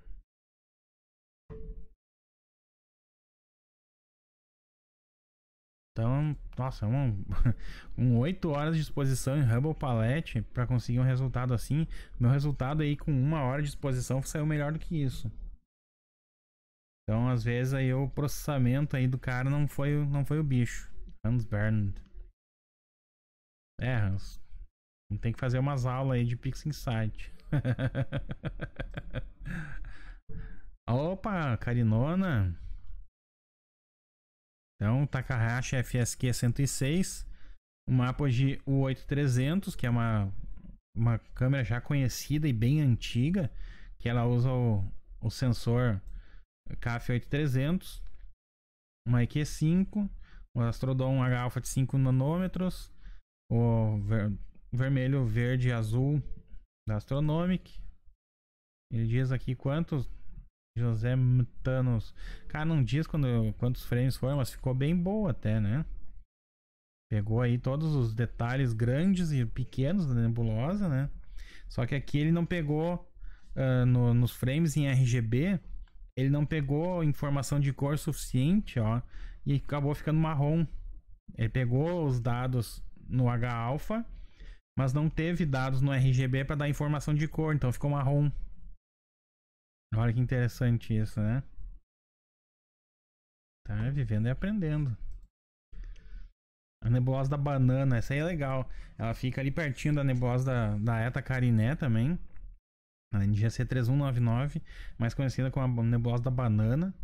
Então, nossa, um, [laughs] um 8 horas de exposição em Hubble Palette para conseguir um resultado assim. Meu resultado aí com uma hora de exposição saiu melhor do que isso. Então, às vezes, aí o processamento aí do cara não foi, não foi o bicho. Hans Bernard. É, Hans. tem que fazer umas aulas aí de Pix Insight. [laughs] Opa, Carinona. Então, Takahashi FSQ 106, uma de U8300, que é uma, uma câmera já conhecida e bem antiga, que ela usa o, o sensor CAF 8300, uma EQ5, o Astrodon H alpha de 5 nanômetros, o ver vermelho, verde e azul da Astronomic. Ele diz aqui quantos José Mtanos. Cara, não diz quando, quantos frames foram, mas ficou bem boa até, né? Pegou aí todos os detalhes grandes e pequenos da nebulosa, né? Só que aqui ele não pegou uh, no, nos frames em RGB, ele não pegou informação de cor suficiente, ó, e acabou ficando marrom. Ele pegou os dados no h alfa, mas não teve dados no RGB para dar informação de cor, então ficou marrom. Olha que interessante isso, né? Tá vivendo e aprendendo. A nebulosa da banana, essa aí é legal. Ela fica ali pertinho da nebulosa da, da Eta Cariné também. A NGC 3199 mais conhecida como a nebulosa da banana.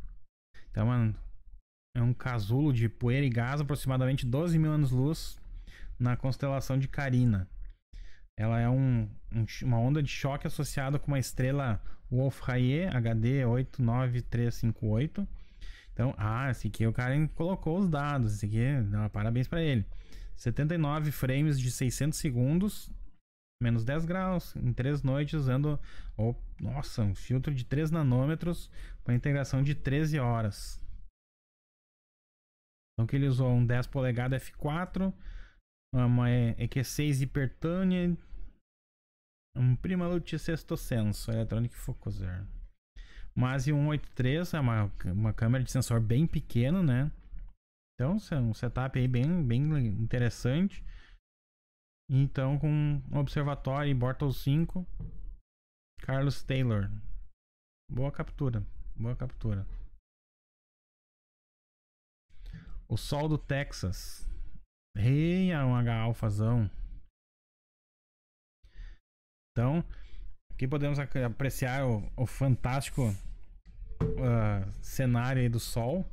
Então, mano, é um casulo de poeira e gás, aproximadamente 12 mil anos-luz, na constelação de Carina. Ela é um, um, uma onda de choque associada com uma estrela Wolf-Rayet HD 89358. Então, ah, esse aqui é o cara colocou os dados, esse aqui, parabéns para ele. 79 frames de 600 segundos menos 10 graus em 3 noites usando oh, nossa, um filtro de 3 nanômetros com integração de 13 horas. Então que ele usou um 10 polegada F4, uma é, é EQ6 é Hypertune, um Primalute sexto senso, Electronic Focuser. Mas e 183, é uma, uma câmera de sensor bem pequeno, né? Então, é um setup aí bem, bem interessante. Então, com Observatório e Bortle 5, Carlos Taylor. Boa captura, boa captura. O Sol do Texas. Reia é um H-alfazão. Então, aqui podemos apreciar o, o fantástico uh, cenário do Sol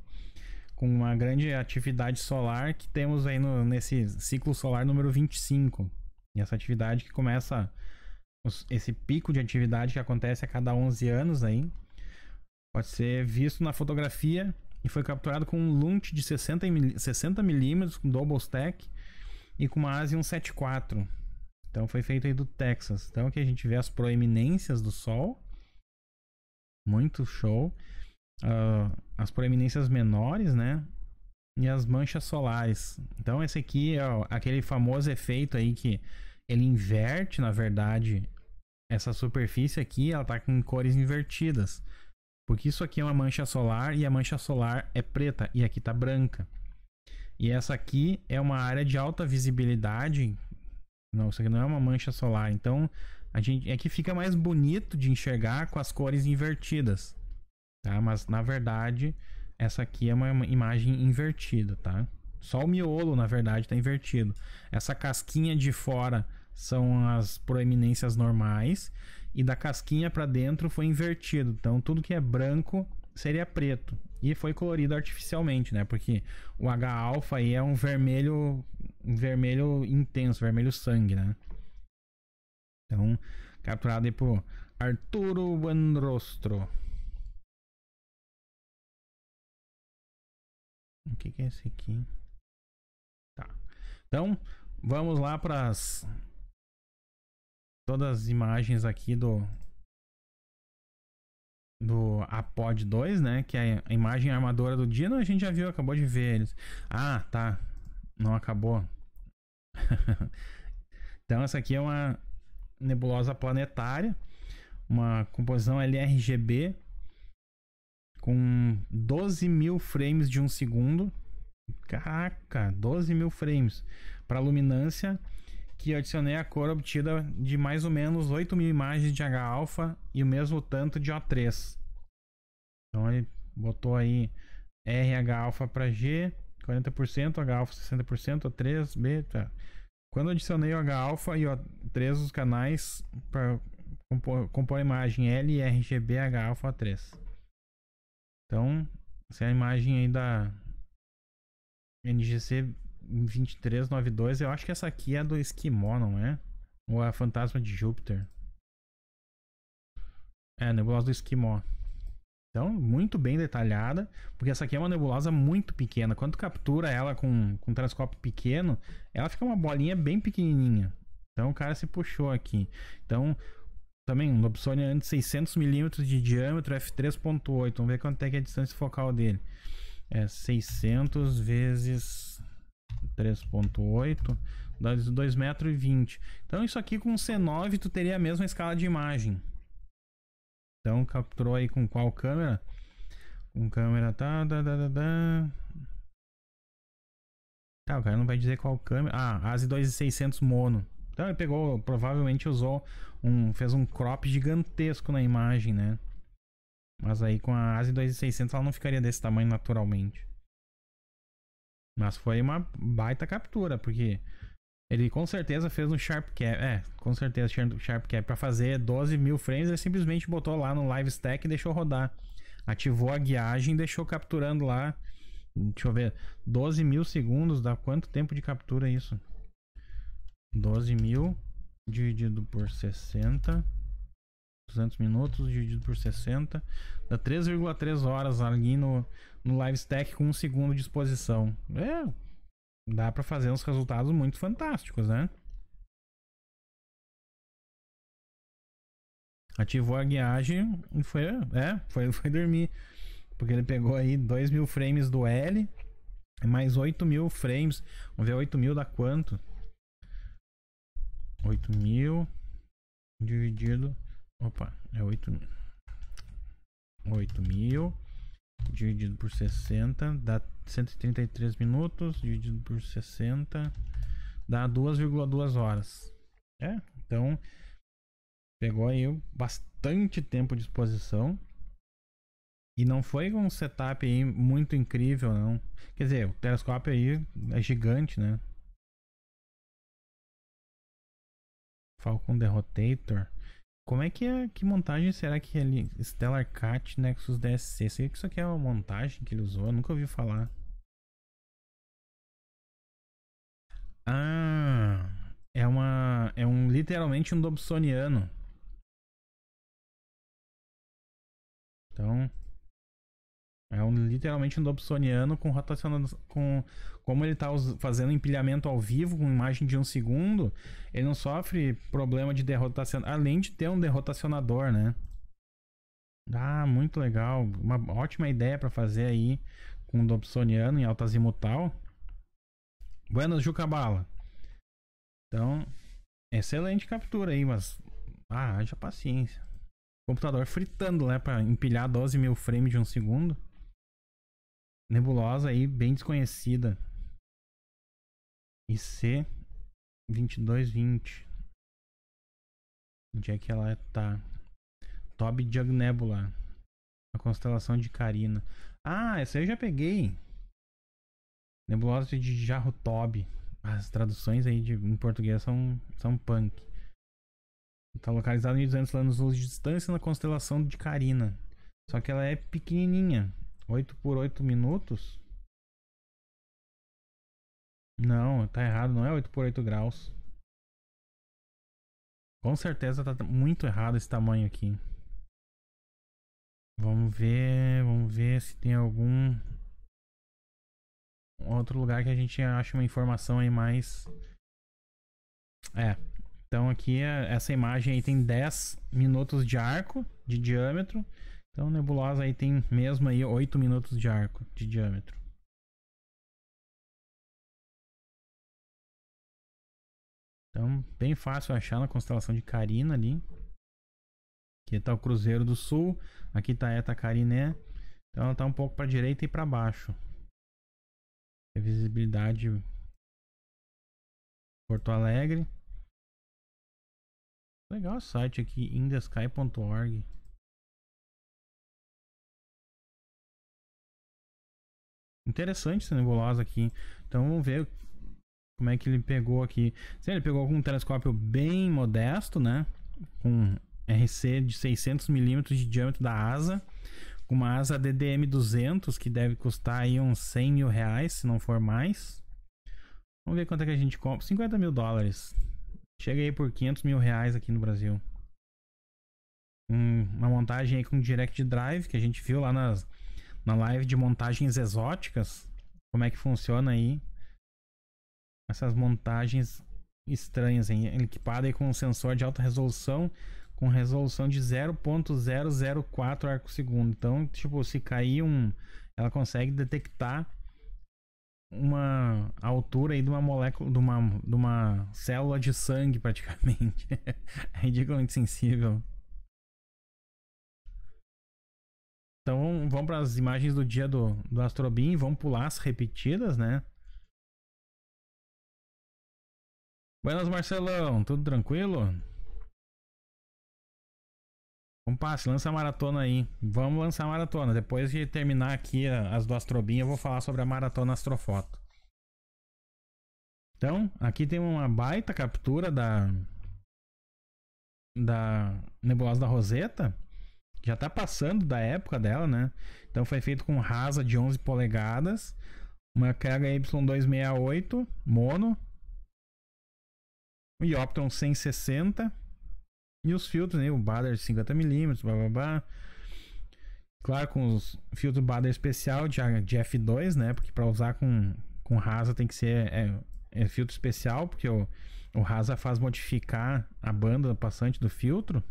com uma grande atividade solar que temos aí no, nesse ciclo solar número 25. E essa atividade que começa, os, esse pico de atividade que acontece a cada 11 anos aí, pode ser visto na fotografia e foi capturado com um lunt de 60, 60 milímetros, com double stack e com uma ASI 174. Então foi feito aí do Texas. Então aqui a gente vê as proeminências do Sol. Muito show uh, as proeminências menores, né? E as manchas solares. Então esse aqui é aquele famoso efeito aí que ele inverte, na verdade, essa superfície aqui, ela tá com cores invertidas. Porque isso aqui é uma mancha solar e a mancha solar é preta e aqui tá branca. E essa aqui é uma área de alta visibilidade. Não, isso aqui não é uma mancha solar. Então, a gente é que fica mais bonito de enxergar com as cores invertidas tá? Mas na verdade, essa aqui é uma imagem invertida, tá? Só o miolo, na verdade, está invertido. Essa casquinha de fora são as proeminências normais e da casquinha para dentro foi invertido. Então tudo que é branco seria preto e foi colorido artificialmente, né? Porque o H alfa aí é um vermelho, um vermelho intenso, vermelho sangue, né? Então capturado aí por Arturo Buenrostro. O que, que é esse aqui? Tá. Então, vamos lá para as todas as imagens aqui do do Apod 2, né, que é a imagem armadora do Dino, a gente já viu, acabou de ver eles. Ah, tá. Não acabou. [laughs] então essa aqui é uma nebulosa planetária, uma composição LRGB com 12 mil frames de um segundo. Caraca, 12 mil frames para luminância que adicionei a cor obtida de mais ou menos 8 mil imagens de H-alpha e o mesmo tanto de O3. Então ele botou aí RH-alpha para G, 40%, H-alpha 60%, O3, beta. Quando adicionei o H-alpha e O3 os canais para compor, compor a imagem L, RGB, H-alpha, O3. Então, essa é a imagem aí da NGC 2392. Eu acho que essa aqui é do Esquimó, não é? Ou é a Fantasma de Júpiter? É, a nebulosa do Esquimó. Então, muito bem detalhada, porque essa aqui é uma nebulosa muito pequena. Quando captura ela com, com um telescópio pequeno, ela fica uma bolinha bem pequenininha. Então, o cara se puxou aqui. Então, também um Dobsonian é de 600mm de diâmetro, f3.8. Vamos ver quanto é que é a distância focal dele. É 600 vezes 3.8, dá 2,20 metros. Então isso aqui com C9 tu teria a mesma escala de imagem. Então capturou aí com qual câmera? Com câmera tá, tá, tá. o cara não vai dizer qual câmera. Ah, ASI 2600 mono. Então ele pegou, provavelmente usou um, fez um crop gigantesco na imagem, né? Mas aí com a ASI 2600 ela não ficaria desse tamanho naturalmente. Mas foi uma baita captura, porque ele com certeza fez no Sharp Cap. É, com certeza Sharp Cap. Pra fazer 12 mil frames, ele simplesmente botou lá no Live Stack e deixou rodar. Ativou a guiagem e deixou capturando lá. Deixa eu ver. 12 mil segundos dá quanto tempo de captura isso? doze mil dividido por 60. 200 minutos dividido por 60. Dá 3,3 horas ali no, no live stack com um segundo de exposição. É, dá para fazer uns resultados muito fantásticos, né? Ativou a guiagem e foi, é, foi, foi dormir. Porque ele pegou aí 2 mil frames do L, mais 8 mil frames. Vamos ver, 8 mil dá quanto? oito mil dividido. Opa, é oito 8000 oito mil dividido por sessenta dá cento e e três minutos, dividido por sessenta dá duas vírgula duas horas. É, então pegou aí bastante tempo de exposição. E não foi um setup aí muito incrível, não. Quer dizer, o telescópio aí é gigante, né? Falcon Derrotator. Como é que é, que montagem será que ele é Stellar Cat Nexus DSC? Será que isso aqui é uma montagem que ele usou? Eu nunca ouvi falar. Ah, é uma é um literalmente um Dobsoniano. Então, é um, literalmente um Dobsoniano com rotacionando. Com, como ele está fazendo empilhamento ao vivo com imagem de um segundo, ele não sofre problema de derrotação. Além de ter um derrotacionador, né? Ah, muito legal. Uma ótima ideia para fazer aí com o Dobsoniano em alta azimutal. Buenas, Jucabala. Então, excelente captura aí, mas. Ah, haja paciência. Computador fritando, né? Para empilhar 12 mil frames de um segundo. Nebulosa aí, bem desconhecida. IC 2220. Onde é que ela tá? Tob Jug Nebula. A constelação de Carina. Ah, essa eu já peguei. Nebulosa de Jarro Tob. As traduções aí de, em português são, são punk. Está localizada em 200 anos-luz de distância na constelação de Carina. Só que ela é pequenininha. 8 por 8 minutos? Não, tá errado, não é 8 por 8 graus. Com certeza tá muito errado esse tamanho aqui. Vamos ver, vamos ver se tem algum outro lugar que a gente acha uma informação aí mais É. Então aqui é, essa imagem aí tem 10 minutos de arco de diâmetro então nebulosa aí tem mesmo aí 8 minutos de arco de diâmetro. Então, bem fácil achar na constelação de Carina ali. Aqui está o Cruzeiro do Sul, aqui está Eta Cariné. Então ela está um pouco para direita e para baixo. A é visibilidade Porto Alegre. Legal o site aqui, indesky.org. Interessante essa nebulosa aqui. Então vamos ver como é que ele pegou aqui. Sim, ele pegou com um telescópio bem modesto, né? Com RC de 600 milímetros de diâmetro da asa. Com uma asa DDM 200, que deve custar aí uns 100 mil reais, se não for mais. Vamos ver quanto é que a gente compra. 50 mil dólares. Chega aí por 500 mil reais aqui no Brasil. Um, uma montagem aí com Direct Drive, que a gente viu lá nas na live de montagens exóticas. Como é que funciona aí essas montagens estranhas, hein? Equipada com um sensor de alta resolução, com resolução de 0.004 arco segundo. Então, tipo, se cair um, ela consegue detectar uma altura aí de uma molécula, de uma, de uma célula de sangue praticamente. [laughs] é ridiculamente sensível. Então vamos para as imagens do dia do, do Astrobin, vamos pular as repetidas, né? Buenas, Marcelão, tudo tranquilo? Compasse, lança a maratona aí. Vamos lançar a maratona. Depois de terminar aqui as do Astrobin, eu vou falar sobre a maratona Astrofoto. Então, aqui tem uma baita captura da da nebulosa da Roseta já tá passando da época dela, né? Então foi feito com rasa de 11 polegadas, uma carga y 268 mono, o Yopton 160 e os filtros, né? O Bader 50mm, blá blá blá. Claro, com os filtros Bader especial de, de F2, né? Porque para usar com, com rasa tem que ser é, é filtro especial, porque o, o rasa faz modificar a banda passante do filtro.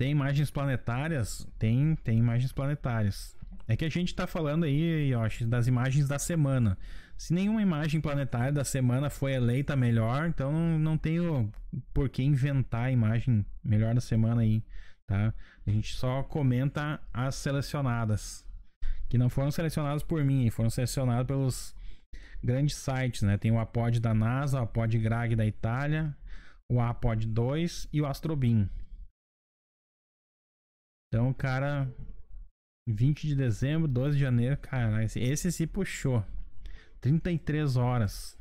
Tem imagens planetárias? Tem, tem imagens planetárias. É que a gente tá falando aí, Yoshi, das imagens da semana. Se nenhuma imagem planetária da semana foi eleita melhor, então não, não tenho por que inventar a imagem melhor da semana aí, tá? A gente só comenta as selecionadas. Que não foram selecionadas por mim, foram selecionadas pelos grandes sites, né? Tem o Apod da NASA, o Apod Grag da Itália, o Apod 2 e o Astrobin. Então, cara, 20 de dezembro, 12 de janeiro, cara, esse, esse se puxou. 33 horas.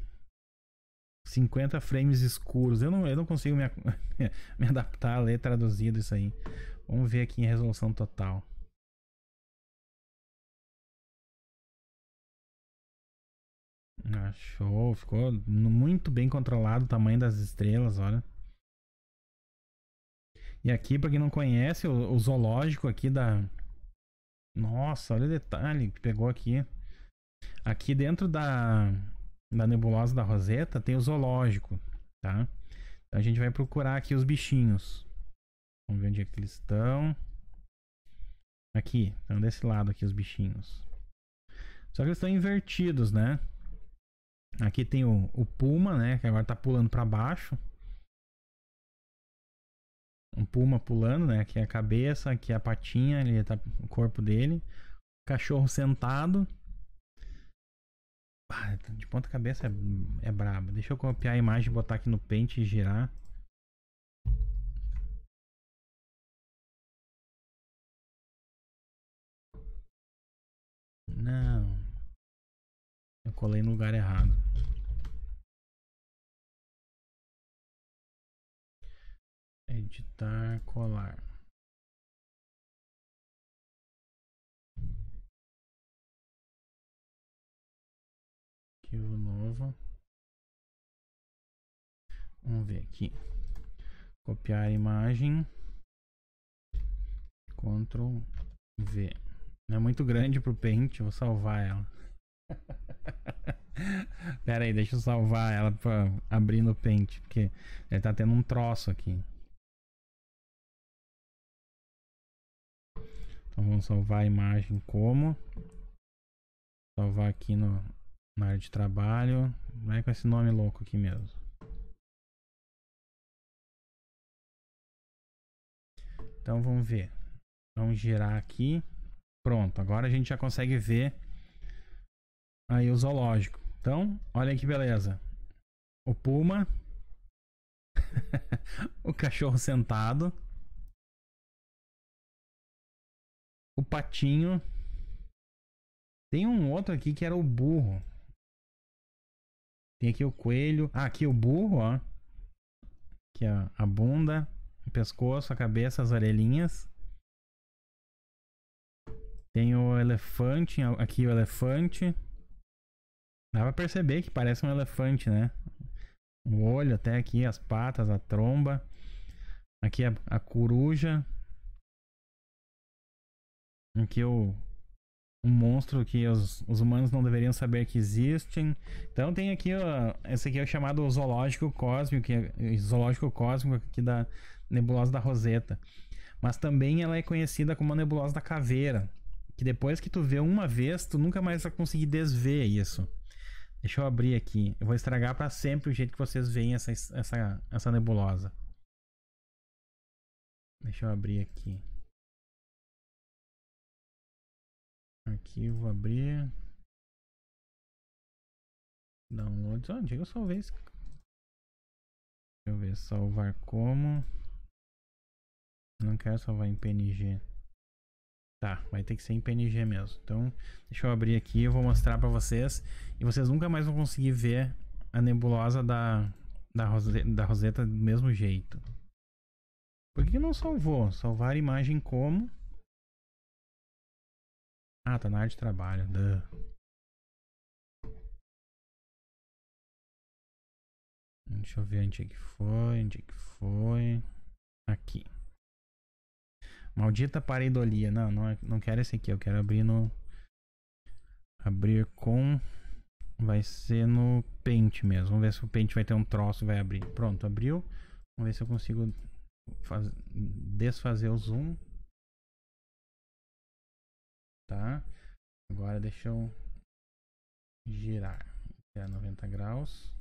50 frames escuros. Eu não, eu não consigo me, [laughs] me adaptar a ler traduzido isso aí. Vamos ver aqui em resolução total. Ah, ficou muito bem controlado o tamanho das estrelas, olha. E aqui, para quem não conhece, o, o, zoológico aqui da. Nossa, olha o detalhe que pegou aqui. Aqui dentro da, da nebulosa da Roseta tem o zoológico, tá? Então a gente vai procurar aqui os bichinhos. Vamos ver onde é que eles estão. Aqui, estão desse lado aqui os bichinhos. Só que eles estão invertidos, né? Aqui tem o, o puma, né? Que agora tá pulando para baixo um puma pulando, né? Aqui é a cabeça, aqui é a patinha, ali tá o corpo dele. Cachorro sentado. Ah, de ponta cabeça é, é brabo. Deixa eu copiar a imagem, botar aqui no pente e girar. Não. Eu colei no lugar errado. editar, colar. Arquivo novo. Vamos ver aqui. Copiar a imagem. Ctrl V. Não é muito grande para o Paint, vou salvar ela. [laughs] Pera aí, deixa eu salvar ela pra abrir no Paint, porque ele tá tendo um troço aqui. Então vamos salvar a imagem como. Salvar aqui no, na área de trabalho. Vai com esse nome louco aqui mesmo. Então vamos ver. Vamos girar aqui. Pronto, agora a gente já consegue ver aí o zoológico. Então, olha que beleza. O puma, [laughs] o cachorro sentado, o patinho. Tem um outro aqui que era o burro. Tem aqui o coelho. Ah, aqui o burro, ó. Aqui ó, a bunda, o pescoço, a cabeça, as orelhinhas. Tem o elefante, aqui o elefante. Dá pra perceber que parece um elefante, né? O olho até aqui, as patas, a tromba. Aqui a, a coruja, em que o um monstro que os, os, humanos não deveriam saber que existem. Então tem aqui, ó, esse aqui é o chamado zoológico cósmico, que é, é zoológico cósmico aqui da nebulosa da Roseta. Mas também ela é conhecida como a nebulosa da caveira, que depois que tu vê uma vez, tu nunca mais vai conseguir desver isso. Deixa eu abrir aqui. Eu vou estragar para sempre o jeito que vocês veem essa, essa, essa nebulosa. Deixa eu abrir aqui. Aqui vou abrir. Downloads. Onde ah, eu salvei esse? Deixa eu ver. Salvar como. Não quero salvar em PNG. Tá, vai ter que ser em PNG mesmo. Então, deixa eu abrir aqui, eu vou mostrar para vocês. E vocês nunca mais vão conseguir ver a nebulosa da, da, Roseta, da Roseta do mesmo jeito. Por que não salvou? Salvar imagem como? Ah, tá na área de trabalho. Duh. Deixa eu ver onde é que foi, onde é que foi. Aqui. Maldita pareidolia. Não, não, é, não quero esse aqui. Eu quero abrir no... Abrir com... Vai ser no Paint mesmo. Vamos ver se o Paint vai ter um troço vai abrir. Pronto, abriu. Vamos ver se eu consigo faz... desfazer o zoom tá? Agora deixa eu girar, girar 90 graus.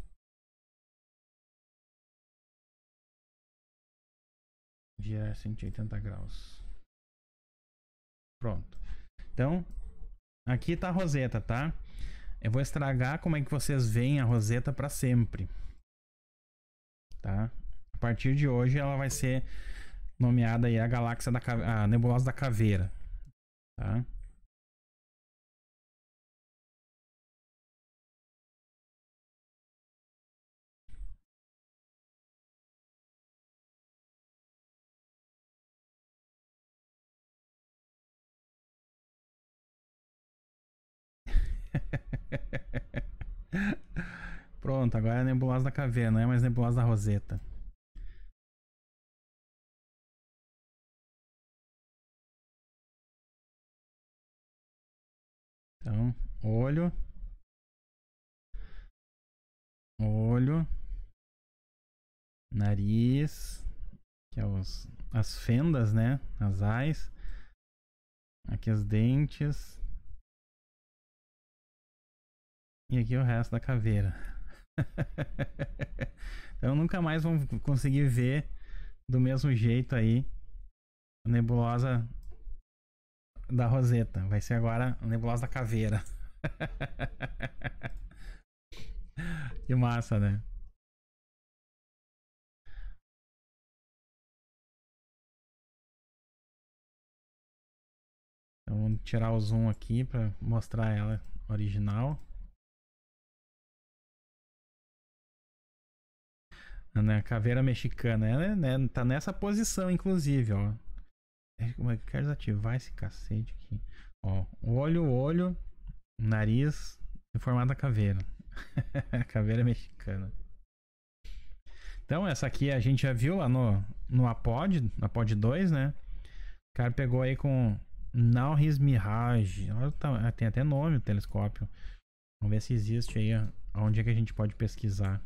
Girar 180 graus. Pronto. Então, aqui tá a roseta, tá? Eu vou estragar como é que vocês veem a roseta para sempre. Tá? A partir de hoje ela vai ser nomeada aí a galáxia da a nebulosa da caveira, tá? [laughs] Pronto, agora é a nebulosa da caveira, não é mais nebulosa da roseta. Então, olho. Olho. Nariz. Que é os, as fendas, né? As ais. Aqui os dentes. E aqui é o resto da caveira. [laughs] então nunca mais vão conseguir ver do mesmo jeito aí a nebulosa da Roseta. Vai ser agora a nebulosa da caveira. [laughs] que massa, né? Então vamos tirar o zoom aqui para mostrar ela original. Né? A caveira mexicana. É, né? Tá nessa posição, inclusive, ó. É, como é que quero desativar esse cacete aqui? Ó, olho, olho, nariz, em formato da caveira. [laughs] caveira é mexicana. Então, essa aqui a gente já viu lá no, no Apod, na Pod 2, né? O cara pegou aí com Nauris Mirage. Ah, tem até nome o telescópio. Vamos ver se existe aí onde é que a gente pode pesquisar.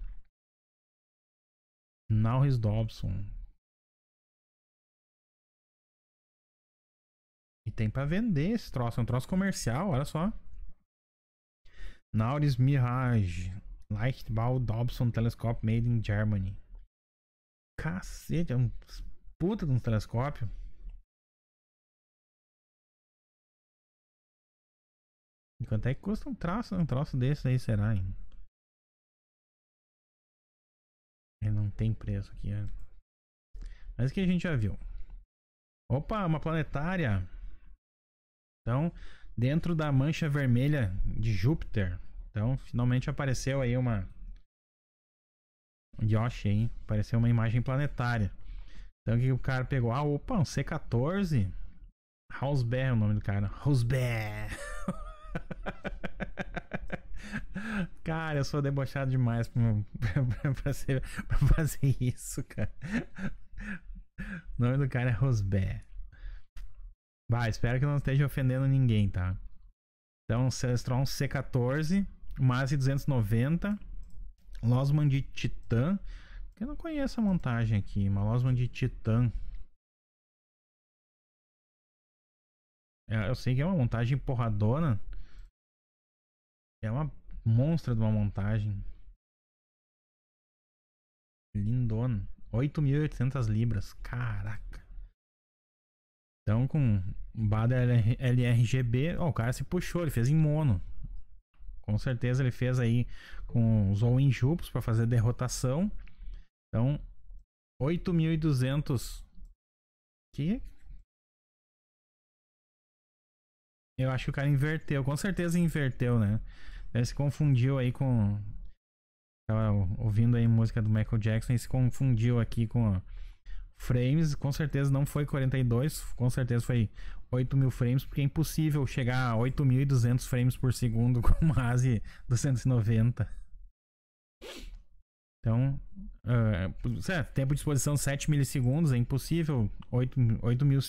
Nauris Dobson. E tem para vender esse troço. É um troço comercial, olha só. Nauris Mirage. Lightball Dobson Telescope Made in Germany. Cacete, é um puta de um telescópio. quanto é que custa um troço, um troço desse aí, será, hein? Ele não tem preço aqui. é. Mas que a gente já viu. Opa, uma planetária. Então, dentro da mancha vermelha de Júpiter. Então, finalmente apareceu aí uma Yoshi, hein? Apareceu uma imagem planetária. Então, o que o cara pegou? Ah, opa, um C14. Hausbear é o nome do cara. Hausbear! [laughs] Cara, eu sou debochado demais pra, pra, pra, ser, pra fazer isso, cara. O nome do cara é Rosbé. Vai, espero que não esteja ofendendo ninguém, tá? Então, Celestron C14, Mase 290, Losman de Titã. Eu não conheço a montagem aqui, uma Losman de Titã. É, eu sei que é uma montagem porradona. É uma monstra de uma montagem. Lindona. 8.800 libras. Caraca. Então, com Bada LRGB, ó, o cara se puxou, ele fez em mono. Com certeza ele fez aí com os ou in jupos para fazer derrotação. Então, 8.200. Que? Eu acho que o cara inverteu, com certeza inverteu, né? Ele se confundiu aí com. Tava ouvindo aí música do Michael Jackson e se confundiu aqui com frames. Com certeza não foi 42, com certeza foi 8 mil frames, porque é impossível chegar a 8.200 frames por segundo [laughs] com uma ASI 290. Então, uh, ah, certo, é, tempo de exposição 7 milissegundos, é impossível 8, mil,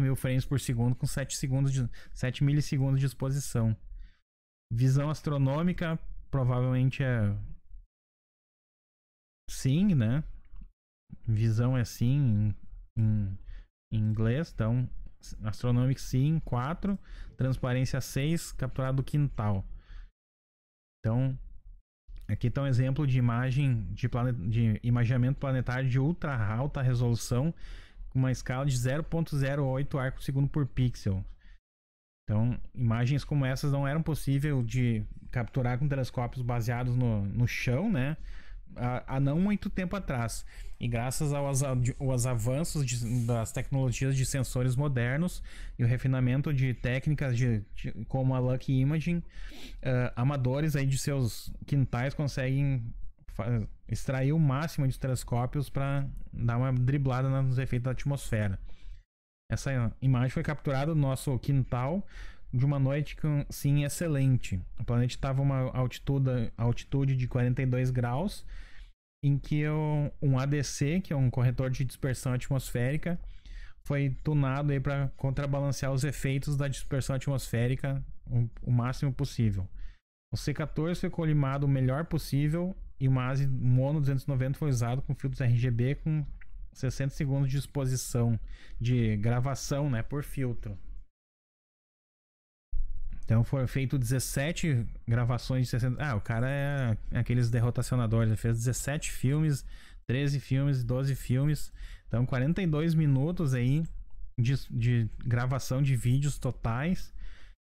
mil frames por segundo com 7, segundos de, 7 milissegundos de exposição. Visão astronômica provavelmente é sim, né? Visão é sim em, em, inglês, então Astronomic sim, 4, transparência 6, capturado do quintal. Então, aqui está um exemplo de imagem de, planet, de imageamento planetário de ultra alta resolução com uma escala de 0.08 arco segundo por pixel. Então, imagens como essas não eram possíveis de capturar com telescópios baseados no, no chão, né? Há, não muito tempo atrás. E graças aos, aos avanços de, das tecnologias de sensores modernos e o refinamento de técnicas de, de como a Lucky Imaging, uh, amadores aí de seus quintais conseguem extrair o máximo de telescópios para dar uma driblada nos efeitos da atmosfera. Essa imagem foi capturada no nosso quintal de uma noite sim excelente. O planeta estava uma altitude, altitude de 42 graus, em que eu, um ADC, que é um corretor de dispersão atmosférica, foi tunado para contrabalancear os efeitos da dispersão atmosférica o, o máximo possível. O C14 foi colimado o melhor possível e o MASE Mono 290 foi usado com filtros RGB com 60 segundos de exposição de gravação, né, por filtro. Então foram feito 17 gravações de 60. Ah, o cara é, é aqueles derrotacionadores, ele fez 17 filmes, 13 filmes, 12 filmes. Então 42 minutos aí de, de gravação de vídeos totais.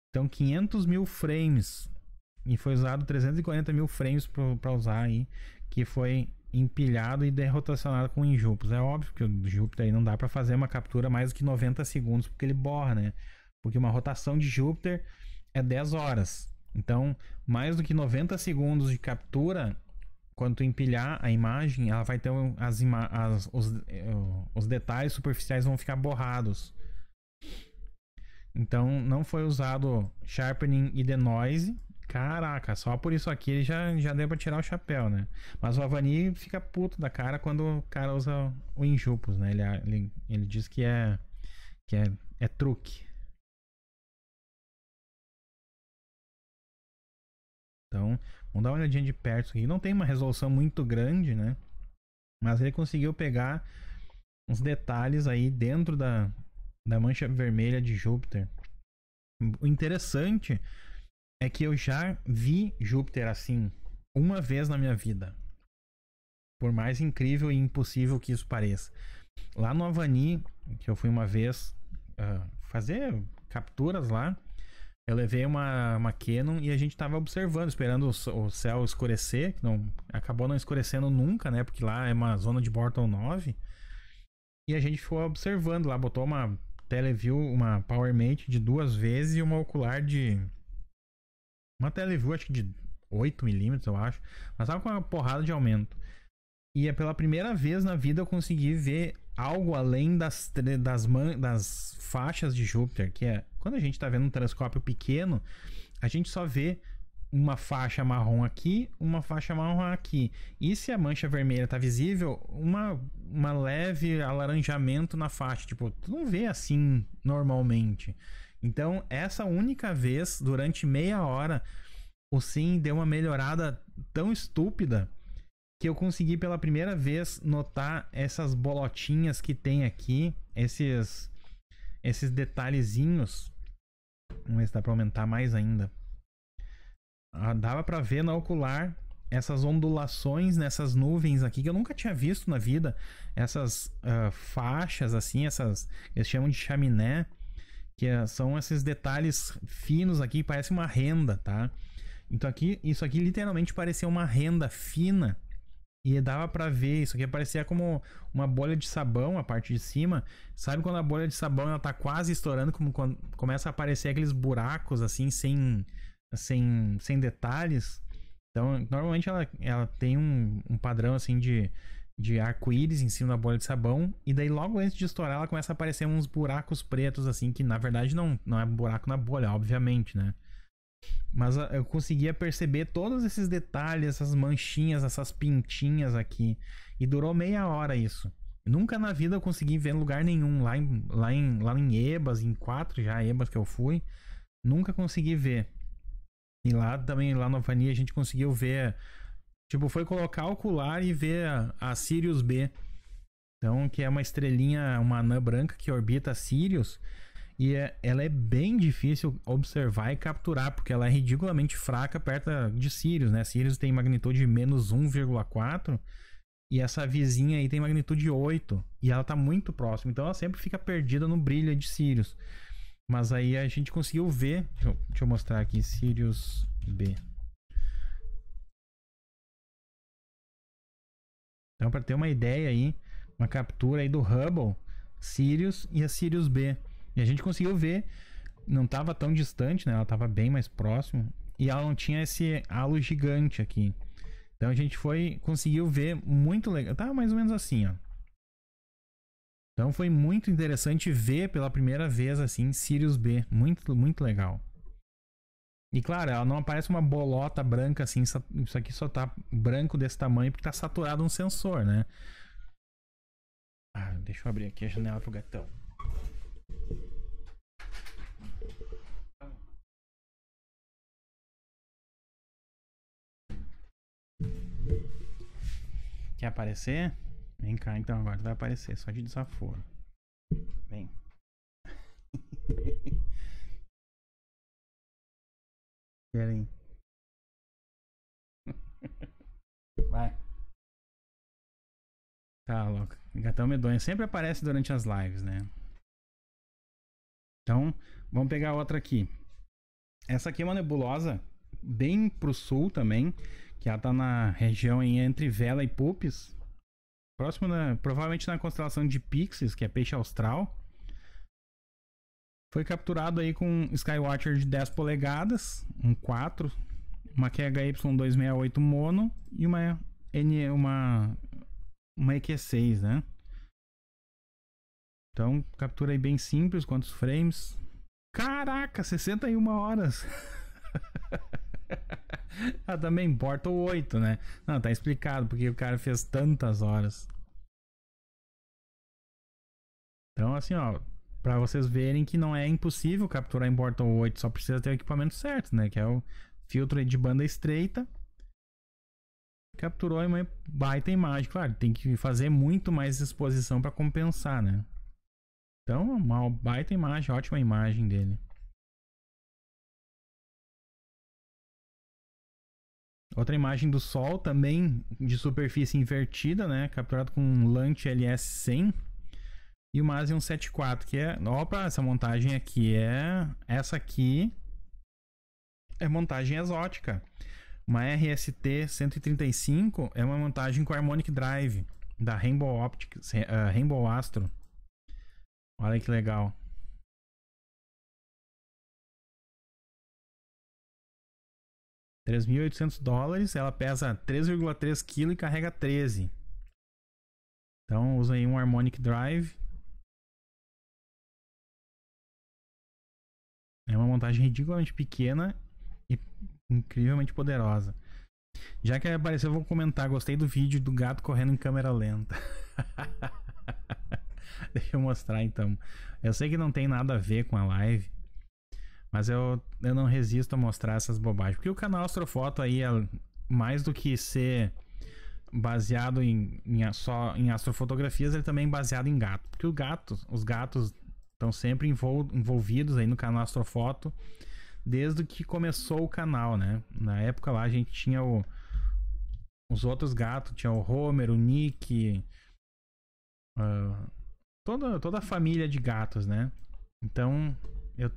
Então 500 mil frames. E foi usado 340 mil frames para usar aí, que foi empilhado e derrotacionado com enjupos. É óbvio que o Júpiter aí não dá para fazer uma captura mais do que 90 segundos, porque ele borra, né? Porque uma rotação de Júpiter é 10 horas. Então, mais do que 90 segundos de captura, quando tu empilhar a imagem, ela vai ter as, as os, eh, os detalhes superficiais vão ficar borrados. Então, não foi usado sharpening e denoise, Caraca, só por isso aqui ele já, já deu pra tirar o chapéu, né? Mas o Avani fica puto da cara quando o cara usa o Injupus, né? Ele, ele, ele diz que é. que é, é truque. Então, vamos dar uma olhadinha de perto aqui. Não tem uma resolução muito grande, né? Mas ele conseguiu pegar uns detalhes aí dentro da, da mancha vermelha de Júpiter. O interessante é que eu já vi Júpiter assim uma vez na minha vida. Por mais incrível e impossível que isso pareça. Lá no Avani, que eu fui uma vez uh, fazer capturas lá, eu levei uma, uma Canon e a gente tava observando, esperando o, o, céu escurecer, que não, acabou não escurecendo nunca, né? Porque lá é uma zona de Borton 9. E a gente foi observando lá, botou uma teleview, uma PowerMate de duas vezes e uma ocular de uma televiu acho que de 8 milímetros eu acho. Mas tava com uma porrada de aumento. E é pela primeira vez na vida eu consegui ver algo além das, das, das faixas de Júpiter, que é quando a gente está vendo um telescópio pequeno, a gente só vê uma faixa marrom aqui, uma faixa marrom aqui. E se a mancha vermelha está visível, uma, uma leve alaranjamento na faixa. Tipo, tu não vê assim normalmente. Então, essa única vez, durante meia hora, o Sim deu uma melhorada tão estúpida que eu consegui pela primeira vez notar essas bolotinhas que tem aqui, esses esses detalhezinhos. Vamos ver se dá para aumentar mais ainda. Ah, dava para ver na ocular essas ondulações nessas nuvens aqui que eu nunca tinha visto na vida, essas uh, faixas assim, essas eles chamam de chaminé que é, são esses detalhes finos aqui, parece uma renda, tá? Então aqui, isso aqui literalmente parecia uma renda fina e dava para ver, isso aqui parecia como uma bolha de sabão, a parte de cima. Sabe quando a bolha de sabão ela tá quase estourando, como quando começa a aparecer aqueles buracos assim sem sem sem detalhes? Então, normalmente ela, ela tem um, um padrão assim de de arco-íris em cima da bolha de sabão. E daí, logo antes de estourar, ela começa a aparecer uns buracos pretos, assim, que na verdade não, não é buraco na bolha, obviamente, né? Mas ah, eu conseguia perceber todos esses detalhes, essas manchinhas, essas pintinhas aqui. E durou meia hora isso. Nunca na vida eu consegui ver em lugar nenhum. Lá em, lá em, lá em Ebas, em quatro já Ebas que eu fui, nunca consegui ver. E lá também, lá na Vania, a gente conseguiu ver Tipo, foi colocar o ocular e ver a, a Sirius B. Então, que é uma estrelinha, uma anã branca que orbita Sirius. E é, ela é bem difícil observar e capturar, porque ela é ridiculamente fraca perto de Sirius, né? Sirius tem magnitude de menos 1,4 e essa vizinha aí tem magnitude 8 e ela tá muito próxima, então ela sempre fica perdida no brilho de Sirius. Mas aí a gente conseguiu ver. Deixa eu, deixa eu mostrar aqui Sirius B. Então, para ter uma ideia aí, uma captura aí do Hubble, Sirius e a Sirius B. E a gente conseguiu ver, não estava tão distante, né? Ela estava bem mais próximo e ela não tinha esse halo gigante aqui. Então a gente foi, conseguiu ver muito legal. Tá mais ou menos assim, ó. Então foi muito interessante ver pela primeira vez assim Sirius B, muito muito legal. E claro, ela não aparece uma bolota branca assim, isso aqui só tá branco desse tamanho porque tá saturado um sensor, né? Ah, deixa eu abrir aqui a janela pro gatão. Quer aparecer? Vem cá então agora, vai aparecer, só de desaforo. Vem. [laughs] querem. Vai. Tá louco. Gatão medonho sempre aparece durante as lives, né? Então, vamos pegar outra aqui. Essa aqui é uma nebulosa bem pro sul também, que ela tá na região entre Vela e Pupis, próximo na, provavelmente na constelação de Pixis, que é peixe austral. Foi capturado aí com Skywatcher de 10 polegadas, um 4, uma QHY268 mono e uma N uma uma EQ6, né? Então, captura aí bem simples, quantos frames? Caraca, 61 horas. [laughs] ah, também importa o 8, né? Não, tá explicado porque o cara fez tantas horas. Então, assim, ó, para vocês verem que não é impossível capturar em Portal 8, só precisa ter o equipamento certo, né? Que é o filtro de banda estreita. Capturou uma baita imagem, claro, tem que fazer muito mais exposição para compensar, né? Então, uma baita imagem, ótima imagem dele. Outra imagem do sol também de superfície invertida, né? Capturado com um Lante LS100 e o Asia 174, que é. Opa, essa montagem aqui é. Essa aqui é montagem exótica. Uma RST 135 é uma montagem com Harmonic Drive da Rainbow Optics, uh, Rainbow Astro. Olha que legal. 3.800 oitocentos dólares, ela pesa 3,3 kg e carrega 13. Então usa aí um Harmonic Drive É uma montagem ridiculamente pequena e incrivelmente poderosa. Já que apareceu, eu vou comentar. Gostei do vídeo do gato correndo em câmera lenta. [laughs] Deixa eu mostrar então. Eu sei que não tem nada a ver com a live, mas eu, eu não resisto a mostrar essas bobagens. Porque o canal Astrofoto aí, é mais do que ser baseado em, em, só em astrofotografias, ele também é baseado em gato. Porque o gato, os gatos Estão sempre envol envolvidos aí no canal Astrofoto desde que começou o canal, né? Na época lá a gente tinha o, os outros gatos, tinha o Homer, o Nick, uh, toda, toda a família de gatos, né? Então eu,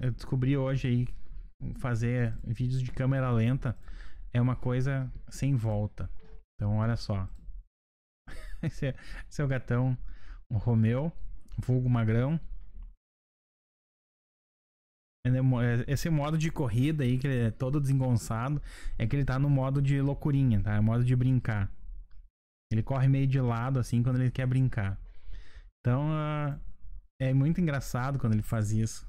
eu descobri hoje aí fazer vídeos de câmera lenta é uma coisa sem volta. Então olha só. [laughs] esse, é, esse é o gatão, o Romeu, vulgo magrão. É é, esse modo de corrida aí, que ele é todo desengonçado, é que ele tá no modo de loucurinha, tá? É modo de brincar. Ele corre meio de lado, assim, quando ele quer brincar. Então, uh, é muito engraçado quando ele faz isso.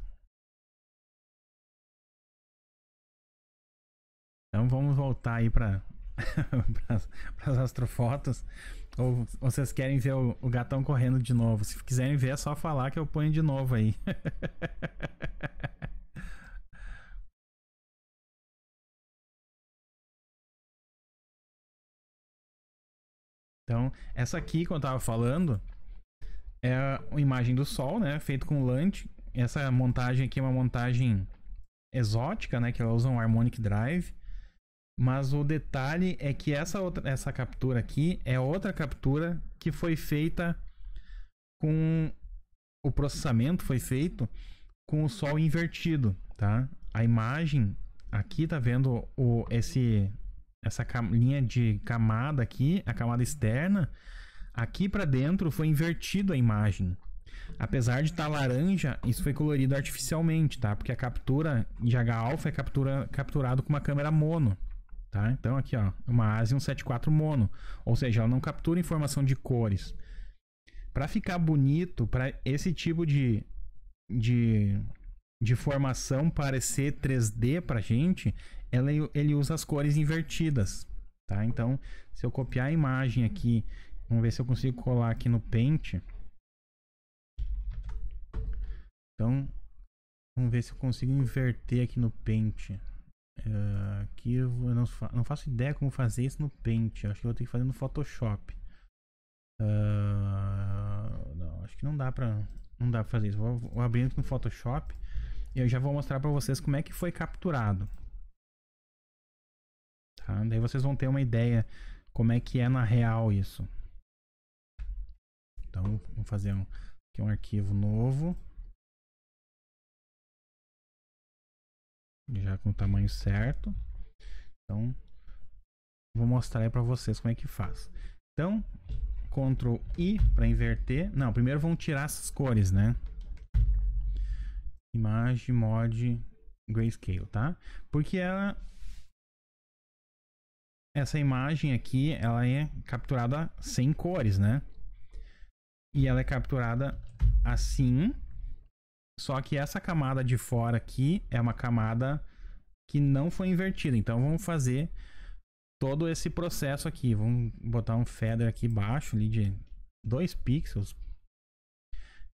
Então, vamos voltar aí para [laughs] as astrofotos. Ou vocês querem ver o, o gatão correndo de novo? Se quiserem ver, é só falar que eu ponho de novo aí. [laughs] Então, essa aqui que eu tava falando é a imagem do sol, né? Feito com lante. Essa montagem aqui é uma montagem exótica, né? Que ela usa um harmonic drive. Mas o detalhe é que essa outra, essa captura aqui é outra captura que foi feita com o processamento foi feito com o sol invertido, tá? A imagem aqui tá vendo o esse essa linha de camada aqui, a camada externa, aqui para dentro foi invertido a imagem. Apesar de estar tá laranja, isso foi colorido artificialmente, tá? Porque a captura de H-alpha é captura, capturado com uma câmera mono, tá? Então aqui, ó, uma ASI 174 mono, ou seja, ela não captura informação de cores. Para ficar bonito, para esse tipo de, de de formação parecer 3D para gente, ela, ele usa as cores invertidas, tá? Então, se eu copiar a imagem aqui, vamos ver se eu consigo colar aqui no Paint. Então, vamos ver se eu consigo inverter aqui no Paint. Uh, aqui eu, vou, não, fa não, faço ideia como fazer isso no Paint. acho que eu vou ter que fazer no Photoshop. Uh, não, acho que não dá pra, não dá pra fazer isso. Vou, vou abrir aqui no Photoshop e eu já vou mostrar pra vocês como é que foi capturado tá? Daí vocês vão ter uma ideia como é que é na real isso. Então, vou fazer um, aqui um arquivo novo. Já com o tamanho certo. Então, vou mostrar aí para vocês como é que faz. Então, Ctrl I para inverter. Não, primeiro vão tirar essas cores, né? Imagem, mod, grayscale, tá? Porque ela essa imagem aqui, ela é capturada sem cores, né? E ela é capturada assim. Só que essa camada de fora aqui é uma camada que não foi invertida. Então vamos fazer todo esse processo aqui. Vamos botar um feather aqui embaixo, ali de 2 pixels.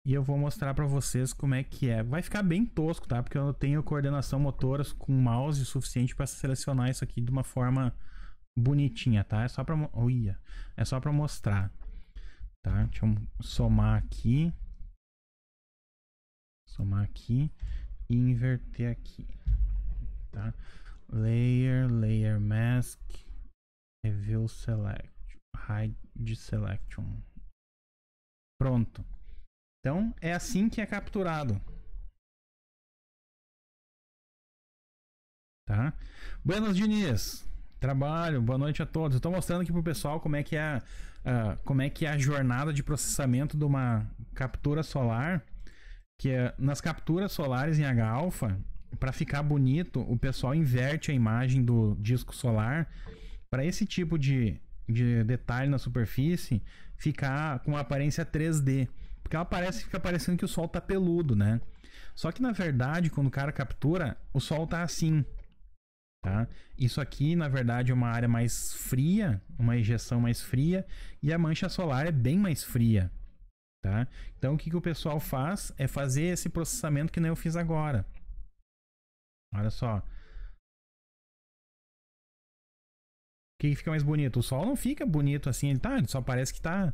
E eu vou mostrar para vocês como é que é. Vai ficar bem tosco, tá? Porque eu não tenho coordenação motora com mouse suficiente para selecionar isso aqui de uma forma bonitinha, tá? É só pra, uia, é só pra mostrar, tá? Deixa eu somar aqui. Somar aqui e inverter aqui, tá? Layer, Layer Mask, Reveal Select, Hide Selection. Pronto. Então, é assim que é capturado. Tá? Buenos dias! Trabalho, boa noite a todos. Estou mostrando aqui pro pessoal como é que é a, como é que é a jornada de processamento de uma captura solar. Que é, nas capturas solares em H-alpha, para ficar bonito, o pessoal inverte a imagem do disco solar para esse tipo de, de detalhe na superfície ficar com aparência 3D. Porque ela parece fica parecendo que o sol está peludo, né? Só que na verdade, quando o cara captura, o sol está assim. Tá? Isso aqui, na verdade, é uma área mais fria, uma injeção mais fria, e a mancha solar é bem mais fria. Tá? Então, o que, que o pessoal faz é fazer esse processamento que nem eu fiz agora. Olha só. O que, que fica mais bonito? O sol não fica bonito assim, ele, tá, ele só parece que tá,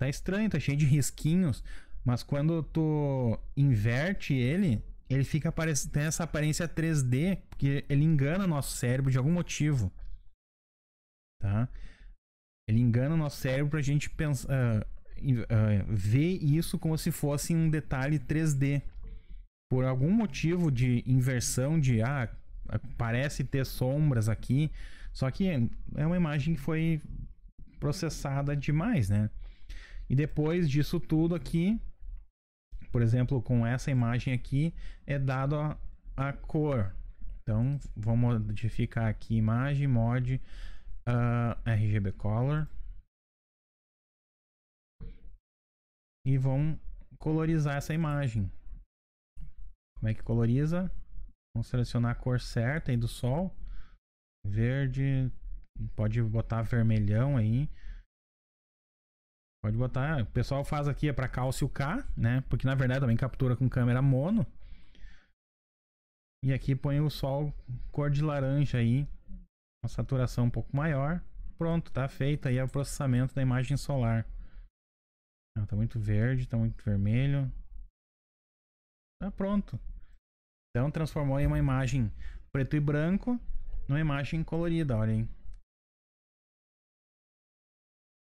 tá estranho, tá cheio de risquinhos. Mas quando tu inverte ele, ele fica tem essa aparência 3D, porque ele engana nosso cérebro de algum motivo. Tá? Ele engana nosso cérebro para a gente pensar, uh, uh, ah, ver isso como se fosse um detalhe 3D. Por algum motivo de inversão de ah, parece ter sombras aqui, só que é uma imagem que foi processada demais, né? E depois disso tudo aqui, por exemplo, com essa imagem aqui é dado a, a cor. Então, vou modificar aqui imagem, mod uh, ah, RGB color e vão colorizar essa imagem. Como é que coloriza? Vamos selecionar a cor certa aí do sol, verde, pode botar vermelhão aí. Pode botar. O pessoal faz aqui é para cálcio K, né? Porque na verdade também captura com câmera mono. E aqui põe o sol cor de laranja aí, uma saturação um pouco maior. Pronto, tá feito aí é o processamento da imagem solar. Ah, tá muito verde, tá muito vermelho. Tá pronto. Então transformou em uma imagem preto e branco numa imagem colorida, olha aí.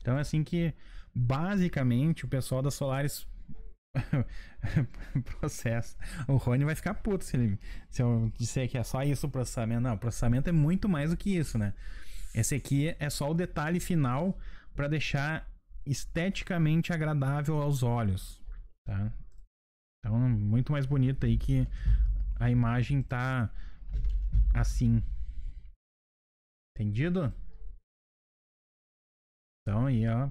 Então é assim que basicamente o pessoal da Solaris [laughs] processo. O Rony vai ficar puto se, ele, se eu disser que é só isso o processamento. Não, o processamento é muito mais do que isso, né? Esse aqui é só o detalhe final para deixar esteticamente agradável aos olhos, tá? Então, muito mais bonito aí que a imagem tá assim. Entendido? Então, aí, ó,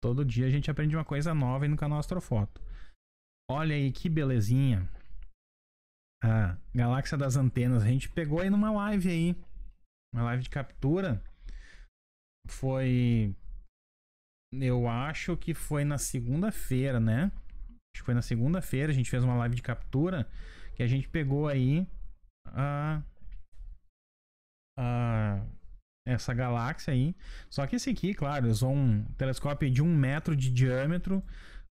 Todo dia a gente aprende uma coisa nova aí no canal Astrofoto. Olha aí que belezinha. A Galáxia das Antenas. A gente pegou aí numa live aí. Uma live de captura. Foi. Eu acho que foi na segunda-feira, né? Acho que foi na segunda-feira. A gente fez uma live de captura. Que a gente pegou aí. A. A essa galáxia aí. Só que esse aqui, claro, usou um telescópio de um metro de diâmetro,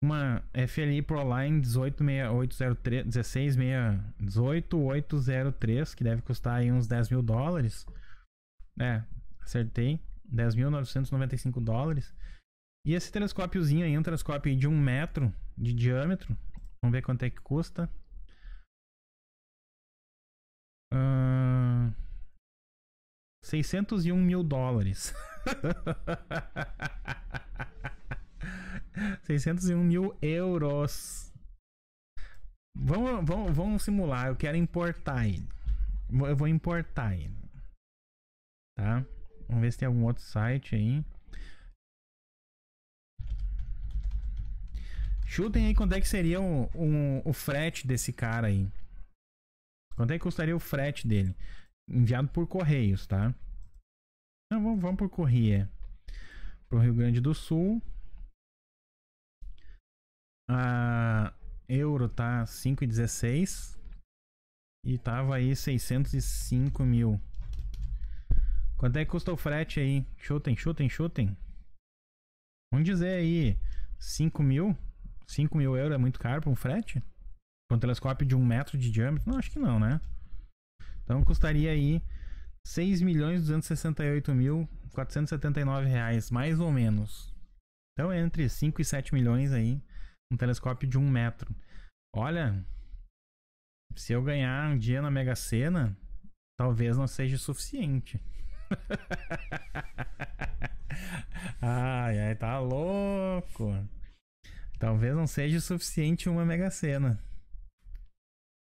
uma FLI ProLine 18603, 16803, que deve custar aí uns 10 mil dólares. É, acertei. 10.995 dólares. E esse telescópiozinho aí, um telescópio de um metro de diâmetro. Vamos ver quanto é que custa. Uh, 601 mil dólares. 601 [laughs] mil euros. Vamos, vamos, vamos simular. Eu quero importar ele. Eu vou importar ele. Tá? Vamos ver se tem algum outro site aí. Chutem aí quanto é que seria um, um, o frete desse cara aí. Quanto é que custaria o frete dele? enviado por correios, tá? vamos, vamos por correia. Pro Rio Grande do Sul. A euro tá 5,16 e tava aí 605 mil. Quanto é que custa o frete aí? Chutem, chutem, chutem. Vamos dizer aí 5 mil? 5 mil euros é muito caro para um frete? Com um telescópio de um metro de diâmetro? Não, acho que não, né? Então custaria aí 6 milhões mil reais, mais ou menos. Então é entre 5 e 7 milhões aí, um telescópio de 1 um metro. Olha, se eu ganhar um dia na Mega Sena, talvez não seja suficiente. [laughs] ai, ai, tá louco. Talvez não seja suficiente uma Mega Sena.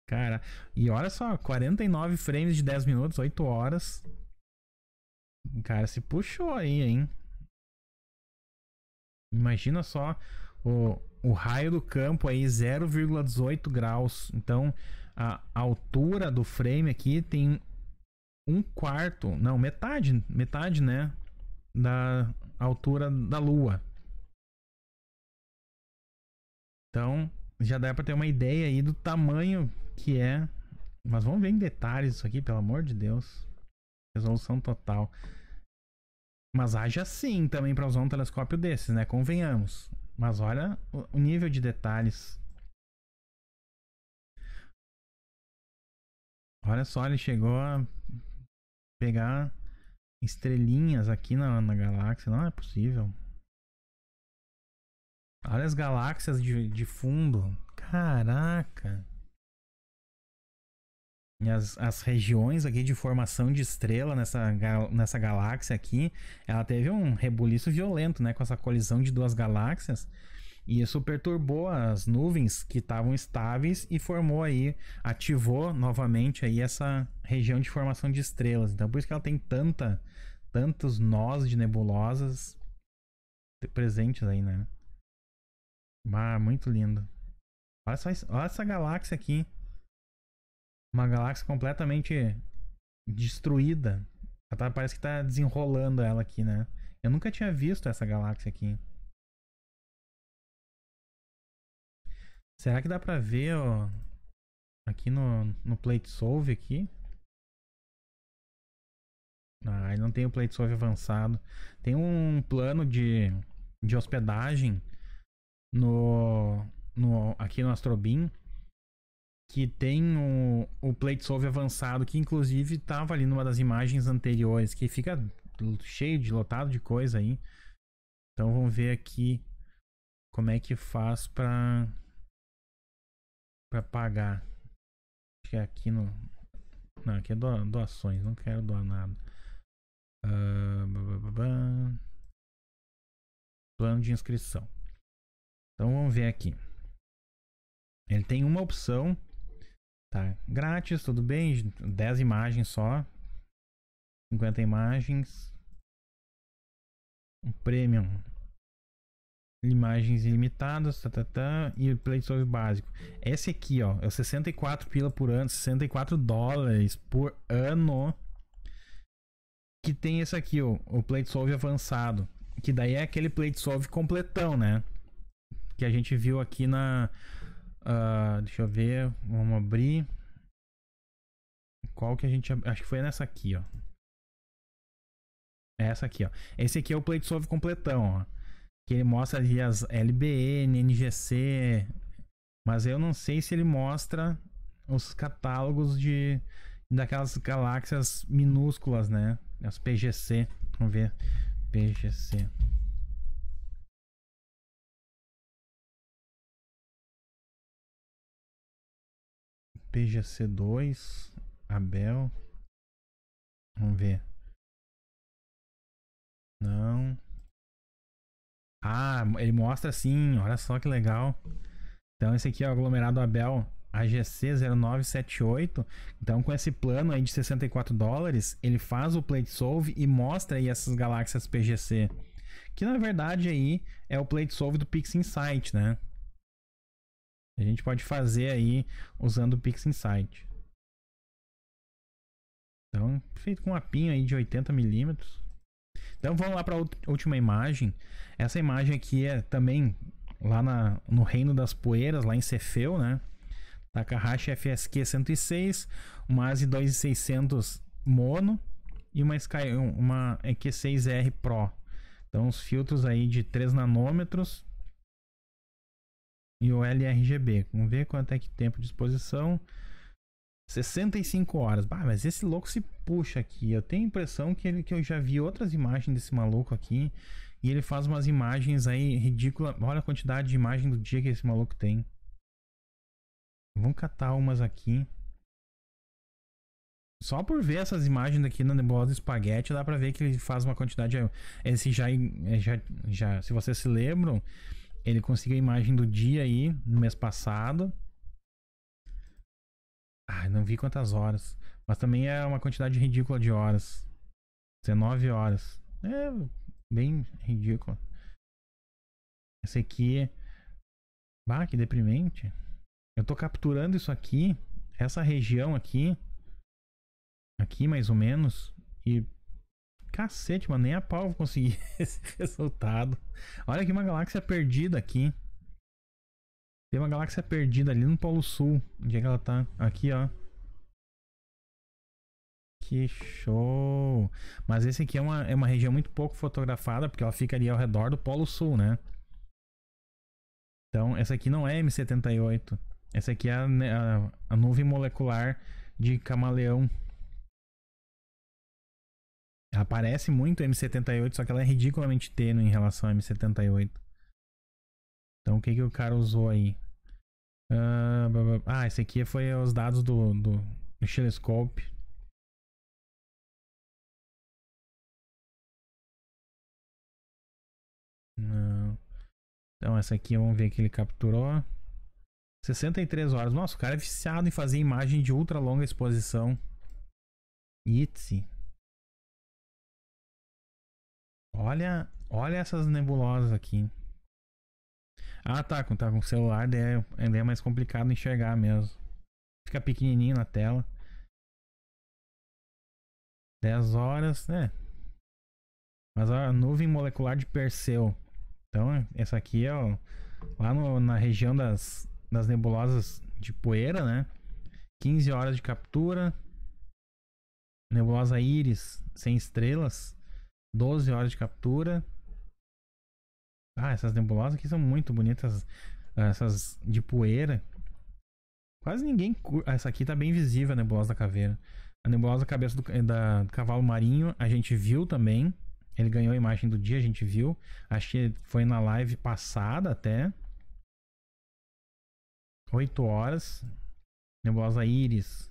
Cara, e olha só, 49 frames de 10 minutos, 8 horas. cara se puxou aí, hein? Imagina só o, o raio do campo aí, 0,18 graus. Então, a altura do frame aqui tem um quarto, não, metade, metade, né? Da altura da Lua. Então, já dá para ter uma ideia aí do tamanho que é. Mas vamos ver em detalhes isso aqui, pelo amor de Deus. Resolução total. Mas haja sim também para usar um telescópio desses, né? Convenhamos. Mas olha o nível de detalhes. Olha só, ele chegou a pegar estrelinhas aqui na, na galáxia. Não é possível. Olha as galáxias de, de fundo. Caraca! as, as regiões aqui de formação de estrela nessa, nessa galáxia aqui, ela teve um rebuliço violento, né, com essa colisão de duas galáxias. E isso perturbou as nuvens que estavam estáveis e formou aí, ativou novamente aí essa região de formação de estrelas. Então por isso que ela tem tanta, tantos nós de nebulosas presentes aí, né? Ah, muito lindo. Olha, só isso, olha essa galáxia aqui uma galáxia completamente destruída. Tá, parece que tá desenrolando ela aqui, né? Eu nunca tinha visto essa galáxia aqui. Será que dá pra ver, ó, aqui no, no Plate Solve aqui? Ah, não tem o Plate Solve avançado. Tem um plano de, de hospedagem no, no, aqui no Astrobin que tem o, o plate solve avançado, que inclusive estava ali numa das imagens anteriores, que fica cheio de lotado de coisa aí. Então vamos ver aqui como é que faz para para pagar. Acho que é aqui no não, aqui é do, doações, não quero doar nada. Uh, Plano de inscrição. Então vamos ver aqui. Ele tem uma opção Tá grátis, tudo bem. 10 imagens só. 50 imagens. Um premium. Imagens ilimitadas, tá, tá, tá, e Play Store básico. Esse aqui, ó, é 64 pila por ano, 64 dólares por ano. Que tem esse aqui, ó, o Play Solve avançado. Que daí é aquele Play Solve completão, né? Que a gente viu aqui na, Uh, deixa eu ver. Vamos abrir. Qual que a gente. Acho que foi nessa aqui, ó. É essa aqui, ó. Esse aqui é o PlateSolve completão, ó. Que ele mostra ali as LBN, NGC. Mas eu não sei se ele mostra os catálogos de daquelas galáxias minúsculas, né? As PGC. Vamos ver. PGC. PGC2, Abel. Vamos ver. Não. Ah, ele mostra assim olha só que legal. Então esse aqui é o aglomerado Abel AGC0978. Então com esse plano aí de 64 dólares, ele faz o plate solve e mostra aí essas galáxias PGC. Que na verdade aí é o plate solve do Pix Insight, né? A gente pode fazer aí usando o Pix Insight. Então, feito com um apinho aí de 80 milímetros. Então, vamos lá para a última imagem. Essa imagem aqui é também lá na, no Reino das Poeiras, lá em Cefeu, né? Takahashi FSQ 106, uma ASI 2600 mono e uma, Sky, uma EQ6R Pro. Então, os filtros aí de 3 nanômetros e o LRGB. Vamos ver quanto é que tempo de exposição. 65 horas. Bah, mas esse louco se puxa aqui. Eu tenho a impressão que, ele, que eu já vi outras imagens desse maluco aqui. E ele faz umas imagens aí ridícula. Olha a quantidade de imagem do dia que esse maluco tem. Vamos catar umas aqui. Só por ver essas imagens aqui na nebulosa do espaguete, dá pra ver que ele faz uma quantidade. Esse já, já, já. Se vocês se lembram, ele conseguiu a imagem do dia aí, no mês passado. Ah, não vi quantas horas. Mas também é uma quantidade ridícula de horas. 19 horas. É bem ridículo. Esse aqui. Bah, que deprimente. Eu tô capturando isso aqui, essa região aqui. Aqui mais ou menos. E Cacete, mano, nem a pau vou conseguir [laughs] esse resultado. Olha aqui uma galáxia perdida aqui. Tem uma galáxia perdida ali no Polo Sul. Onde é que ela tá? Aqui, ó. Que show! Mas esse aqui é uma, é uma região muito pouco fotografada, porque ela fica ali ao redor do Polo Sul, né? Então, essa aqui não é M78. Essa aqui é a, né, a, a nuvem molecular de camaleão ela parece muito M78, só que ela é ridiculamente tênue em relação a M78. Então o que, que o cara usou aí? Uh, ah, esse aqui foi os dados do, do, do Telescope. Então essa aqui, vamos ver que ele capturou. 63 horas. Nossa, o cara é viciado em fazer imagem de ultra longa exposição. Itzy. Olha, olha essas nebulosas aqui. Ah, tá, quando tá com o celular, daí é, é mais complicado enxergar mesmo. Fica pequenininho na tela. 10 horas, né? Mas a nuvem molecular de Perseu. Então, essa aqui é ó, lá no, na região das, das nebulosas de poeira, né? 15 horas de captura. Nebulosa Íris, sem estrelas. 12 horas de captura. Ah, essas nebulosas aqui são muito bonitas. Essas de poeira. Quase ninguém. Ah, essa aqui tá bem visível, a nebulosa da caveira. A nebulosa cabeça do, da, do cavalo marinho, a gente viu também. Ele ganhou a imagem do dia, a gente viu. Acho que foi na live passada até. 8 horas. Nebulosa Íris.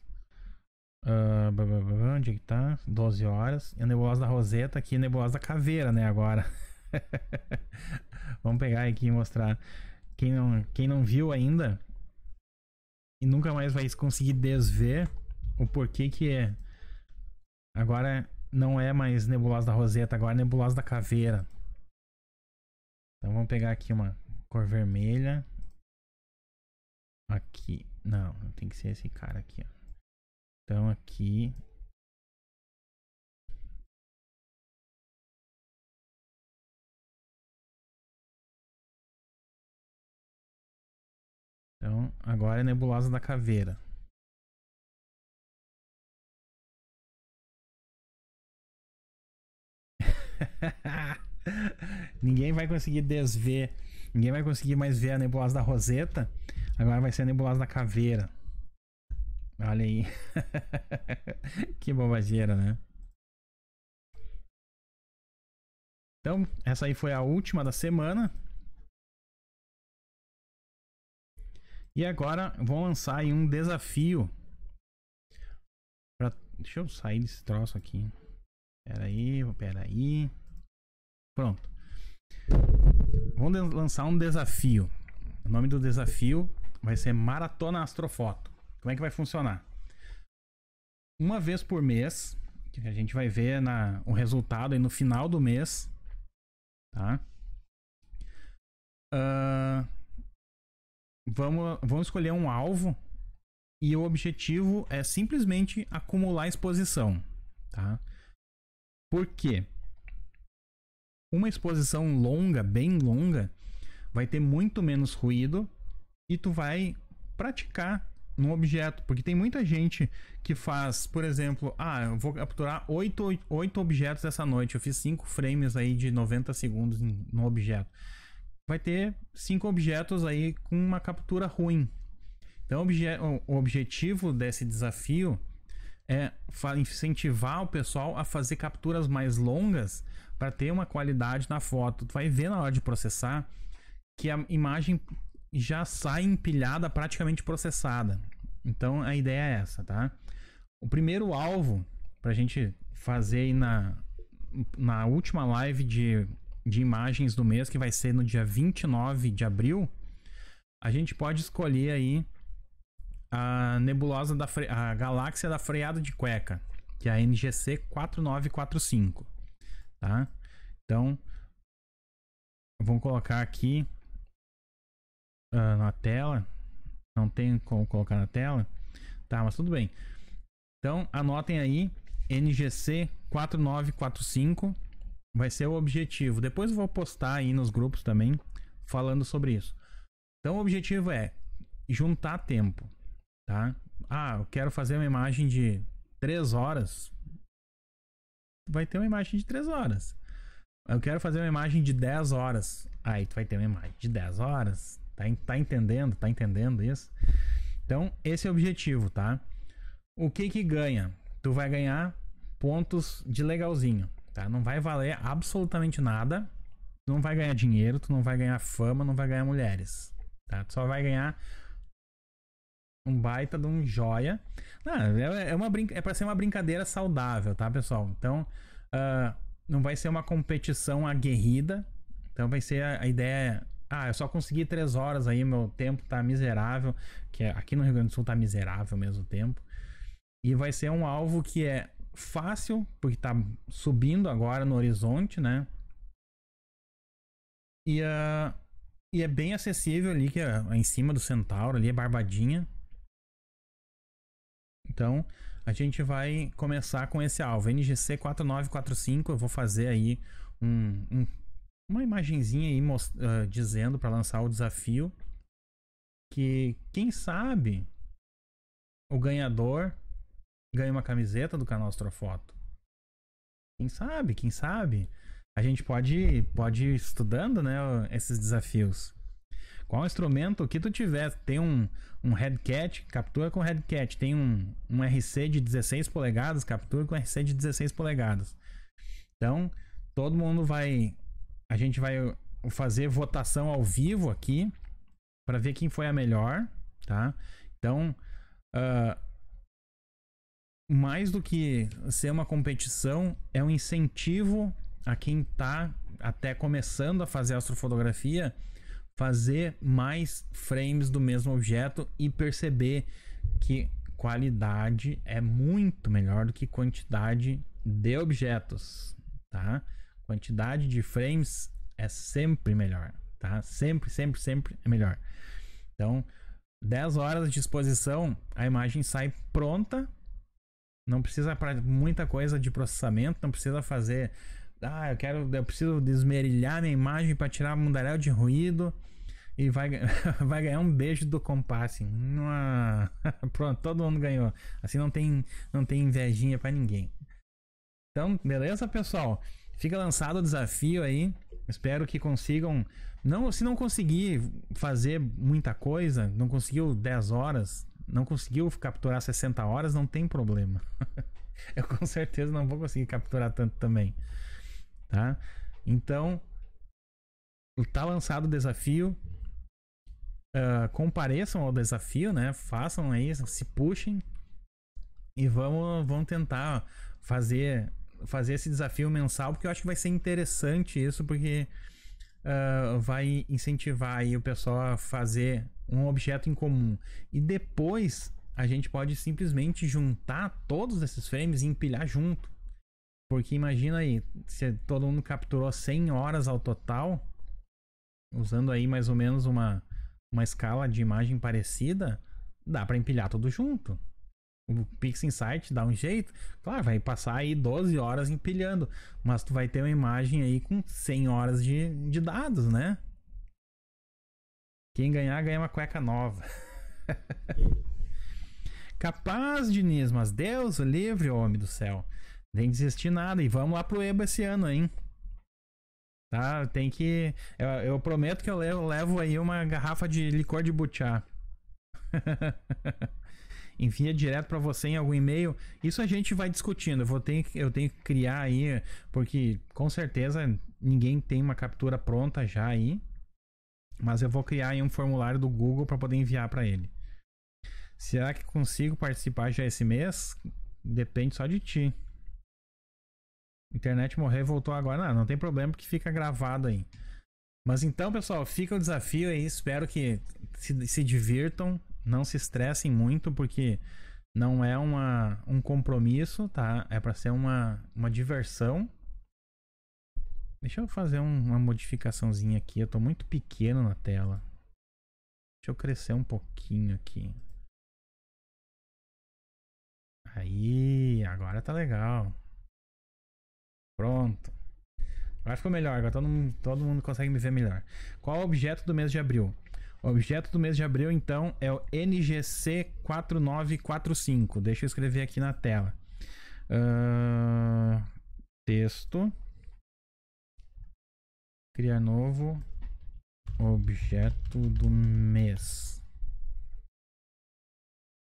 Uh, ah, blá, blá, blá, onde é que tá? 12 horas. E a nebulosa da Roseta aqui, a nebulosa da caveira, né? Agora. [laughs] Vamos pegar aqui e mostrar. Quem não, quem não viu ainda e nunca mais vai conseguir desver o porquê que é. Agora não é mais nebulosa da Roseta, agora é nebulosa da caveira. Então vamos pegar aqui uma cor vermelha. Aqui. Não, tem que ser esse cara aqui, ó. Então aqui Então, agora é nebulosa da caveira. [laughs] ninguém vai conseguir desver, ninguém vai conseguir mais ver a nebulosa da roseta. Agora vai ser a nebulosa da caveira. Olha aí. [laughs] que bobageira, né? Então, essa aí foi a última da semana. E agora vou lançar aí um desafio. Pra... Deixa eu sair desse troço aqui. Pera aí, pera aí. Pronto. Vamos lançar um desafio. O nome do desafio vai ser Maratona Astrofoto. Como é que vai funcionar? Uma vez por mês, que a gente vai ver na, o resultado aí no final do mês, tá? Uh, vamos, vamos escolher um alvo e o objetivo é simplesmente acumular exposição, tá? Por quê? Uma exposição longa, bem longa, vai ter muito menos ruído e tu vai praticar num objeto, porque tem muita gente que faz, por exemplo, ah, eu vou capturar oito, oito objetos essa noite, eu fiz cinco frames aí de 90 segundos no objeto. Vai ter cinco objetos aí com uma captura ruim. Então, obje o objetivo desse desafio é incentivar o pessoal a fazer capturas mais longas para ter uma qualidade na foto. Tu vai ver na hora de processar que a imagem já sai empilhada, praticamente processada. Então a ideia é essa, tá? O primeiro alvo para a gente fazer aí na, na última live de, de imagens do mês, que vai ser no dia 29 de abril, a gente pode escolher aí a nebulosa da a galáxia da freada de cueca, que é a NGC 4945, tá? Então, vamos colocar aqui uh, na tela. Não tem como colocar na tela. Tá, mas tudo bem. Então, anotem aí. NGC 4945 vai ser o objetivo. Depois eu vou postar aí nos grupos também falando sobre isso. Então, o objetivo é juntar tempo, tá? Ah, eu quero fazer uma imagem de 3 horas. Vai ter uma imagem de 3 horas. Eu quero fazer uma imagem de 10 horas. Aí tu vai ter uma imagem de 10 horas, Tá, tá entendendo? Tá entendendo isso? Então, esse é o objetivo, tá? O que que ganha? Tu vai ganhar pontos de legalzinho, tá? Não vai valer absolutamente nada. Tu não vai ganhar dinheiro, tu não vai ganhar fama, não vai ganhar mulheres, tá? Tu só vai ganhar um baita de um joia. Não, é, é uma brinca... é pra ser uma brincadeira saudável, tá, pessoal? Então, uh, não vai ser uma competição aguerrida. Então, vai ser a, a ideia ah, eu só consegui três horas aí, meu tempo tá miserável. Que é, aqui no Rio Grande do Sul tá miserável ao mesmo tempo. E vai ser um alvo que é fácil, porque tá subindo agora no horizonte, né? E, uh, e é bem acessível ali, que é em cima do Centauro, ali é Barbadinha. Então, a gente vai começar com esse alvo, NGC 4945. Eu vou fazer aí um, um uma imagenzinha aí uh, dizendo para lançar o desafio que quem sabe o ganhador ganha uma camiseta do canal Astrofoto. Quem sabe, quem sabe? A gente pode, pode ir estudando, né, esses desafios. Qual instrumento que tu tiver, tem um, um headcat, captura com headcat, tem um, um RC de 16 polegadas, captura com RC de 16 polegadas. Então, todo mundo vai a gente vai uh, fazer votação ao vivo aqui para ver quem foi a melhor, tá? Então, uh, mais do que ser uma competição, é um incentivo a quem está até começando a fazer astrofotografia fazer mais frames do mesmo objeto e perceber que qualidade é muito melhor do que quantidade de objetos, tá? quantidade de frames é sempre melhor, tá? Sempre, sempre, sempre é melhor. Então, 10 horas de exposição, a imagem sai pronta. Não precisa para muita coisa de processamento, não precisa fazer, ah, eu quero, eu preciso desmerilhar minha imagem para tirar mundaréu de ruído e vai, [laughs] vai ganhar um beijo do compasse. [laughs] Pronto, todo mundo ganhou. Assim não tem não tem invejinha para ninguém. Então, beleza, pessoal? Fica lançado o desafio aí. Espero que consigam. Não, se não conseguir fazer muita coisa, não conseguiu 10 horas, não conseguiu capturar 60 horas, não tem problema. [laughs] Eu com certeza não vou conseguir capturar tanto também. Tá? Então, tá lançado o desafio. Uh, compareçam ao desafio, né? Façam aí, se puxem e vamos, vamos tentar fazer fazer esse desafio mensal, porque eu acho que vai ser interessante isso, porque uh, vai incentivar aí o pessoal a fazer um objeto em comum. E depois a gente pode simplesmente juntar todos esses frames e empilhar junto. Porque imagina aí, se todo mundo capturou 100 horas ao total, usando aí mais ou menos uma, uma escala de imagem parecida, dá para empilhar tudo junto o Pix Insight dá um jeito, claro, vai passar aí 12 horas empilhando, mas tu vai ter uma imagem aí com 100 horas de, de dados, né? Quem ganhar, ganha uma cueca nova. [laughs] Capaz, Diniz, mas Deus livre, homem do céu. Nem desistir nada. E vamos lá pro EBA esse ano, hein? Tá? Tem que. Eu, eu prometo que eu levo, levo aí uma garrafa de licor de butiá. [laughs] envia direto para você em algum e-mail. Isso a gente vai discutindo. Eu, vou ter, eu tenho que criar aí, porque com certeza ninguém tem uma captura pronta já aí. Mas eu vou criar aí um formulário do Google para poder enviar para ele. Será que consigo participar já esse mês? Depende só de ti. Internet morreu e voltou agora. Não, não tem problema porque fica gravado aí. Mas então, pessoal, fica o desafio aí. Espero que se, se divirtam não se estressem muito, porque não é uma, um compromisso, tá? É para ser uma, uma diversão. Deixa eu fazer um, uma modificaçãozinha aqui. Eu tô muito pequeno na tela. Deixa eu crescer um pouquinho aqui. Aí, agora tá legal. Pronto. Agora ficou melhor, agora todo mundo, todo mundo consegue me ver melhor. Qual o objeto do mês de abril? O objeto do mês de abril, então, é o NGC 4945. Deixa eu escrever aqui na tela. Uh, texto. Criar novo objeto do mês.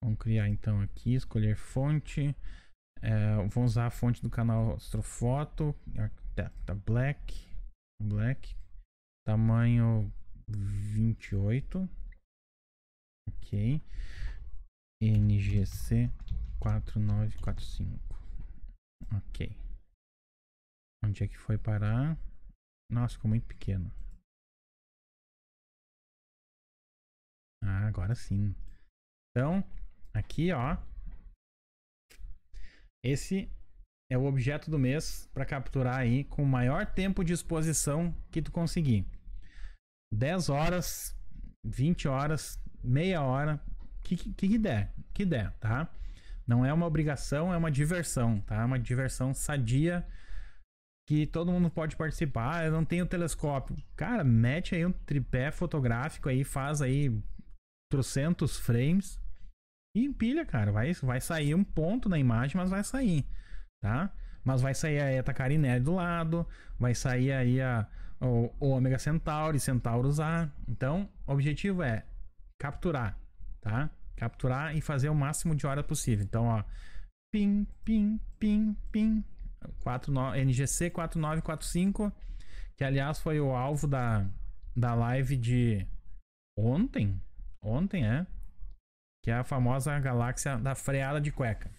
Vamos criar então aqui, escolher fonte. É, vou usar a fonte do canal Astrofoto. Tá, tá black. Black. Tamanho 28. Ok. NGC 4945. Ok. Onde é que foi parar? Nossa, ficou muito pequeno. Ah, agora sim. Então, aqui, ó. Esse é o objeto do mês para capturar aí com o maior tempo de exposição que tu conseguir. 10 horas, 20 horas, meia hora, que, que, que der, que der, tá? Não é uma obrigação, é uma diversão, tá? É uma diversão sadia que todo mundo pode participar. eu não tenho telescópio. Cara, mete aí um tripé fotográfico aí, faz aí trocentos frames e empilha, cara. Vai, vai sair um ponto na imagem, mas vai sair, tá? Mas vai sair a Eta Carinelli do lado, vai sair aí a, o, o Omega Centauri, Centauros A. Então, o objetivo é capturar, tá? Capturar e fazer o máximo de hora possível. Então, ó, pim, pim, pim, pim. 49, NGC 4945, que aliás foi o alvo da, da live de ontem. Ontem, é? Que é a famosa galáxia da freada de cueca.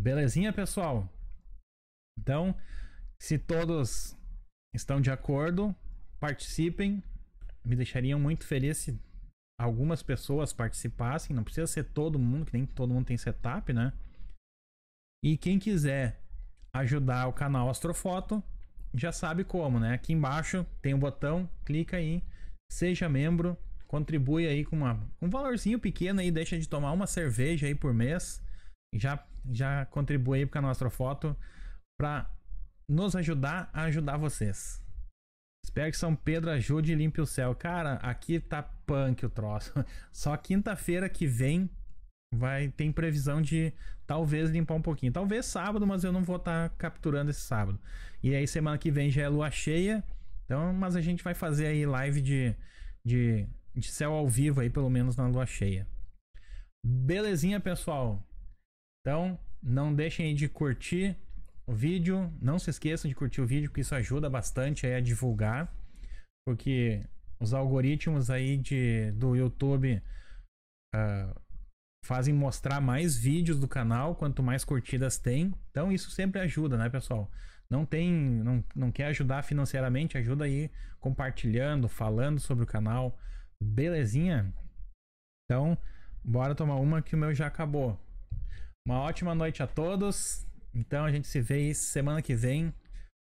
Belezinha, pessoal? Então, se todos estão de acordo, participem. Me deixariam muito feliz se algumas pessoas participassem. Não precisa ser todo mundo, que nem todo mundo tem setup, né? E quem quiser ajudar o canal Astrofoto, já sabe como, né? Aqui embaixo tem um botão, clica aí, seja membro, contribui aí com uma, um valorzinho pequeno aí, deixa de tomar uma cerveja aí por mês. Já já contribui aí para o canal Astrofoto para nos ajudar a ajudar vocês. Espero que São Pedro ajude e limpe o céu. Cara, aqui tá punk o troço. [laughs] Só quinta-feira que vem vai tem previsão de talvez limpar um pouquinho. Talvez sábado, mas eu não vou estar tá capturando esse sábado. E aí semana que vem já é lua cheia. Então, mas a gente vai fazer aí live de, de, de céu ao vivo aí, pelo menos na lua cheia. Belezinha, pessoal? Então, não deixem de curtir, o vídeo. Não se esqueçam de curtir o vídeo, porque isso ajuda bastante a divulgar. Porque os algoritmos aí de, do YouTube uh, fazem mostrar mais vídeos do canal, quanto mais curtidas tem. Então isso sempre ajuda, né, pessoal? Não tem, não, não quer ajudar financeiramente, ajuda aí compartilhando, falando sobre o canal. Belezinha? Então, bora tomar uma que o meu já acabou. Uma ótima noite a todos. Então a gente se vê semana que vem,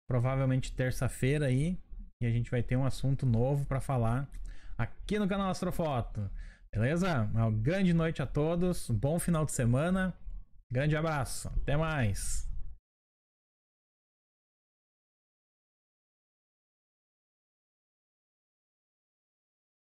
provavelmente terça-feira aí, e a gente vai ter um assunto novo para falar aqui no canal Astrofoto. Beleza? Uma grande noite a todos, um bom final de semana, grande abraço, até mais!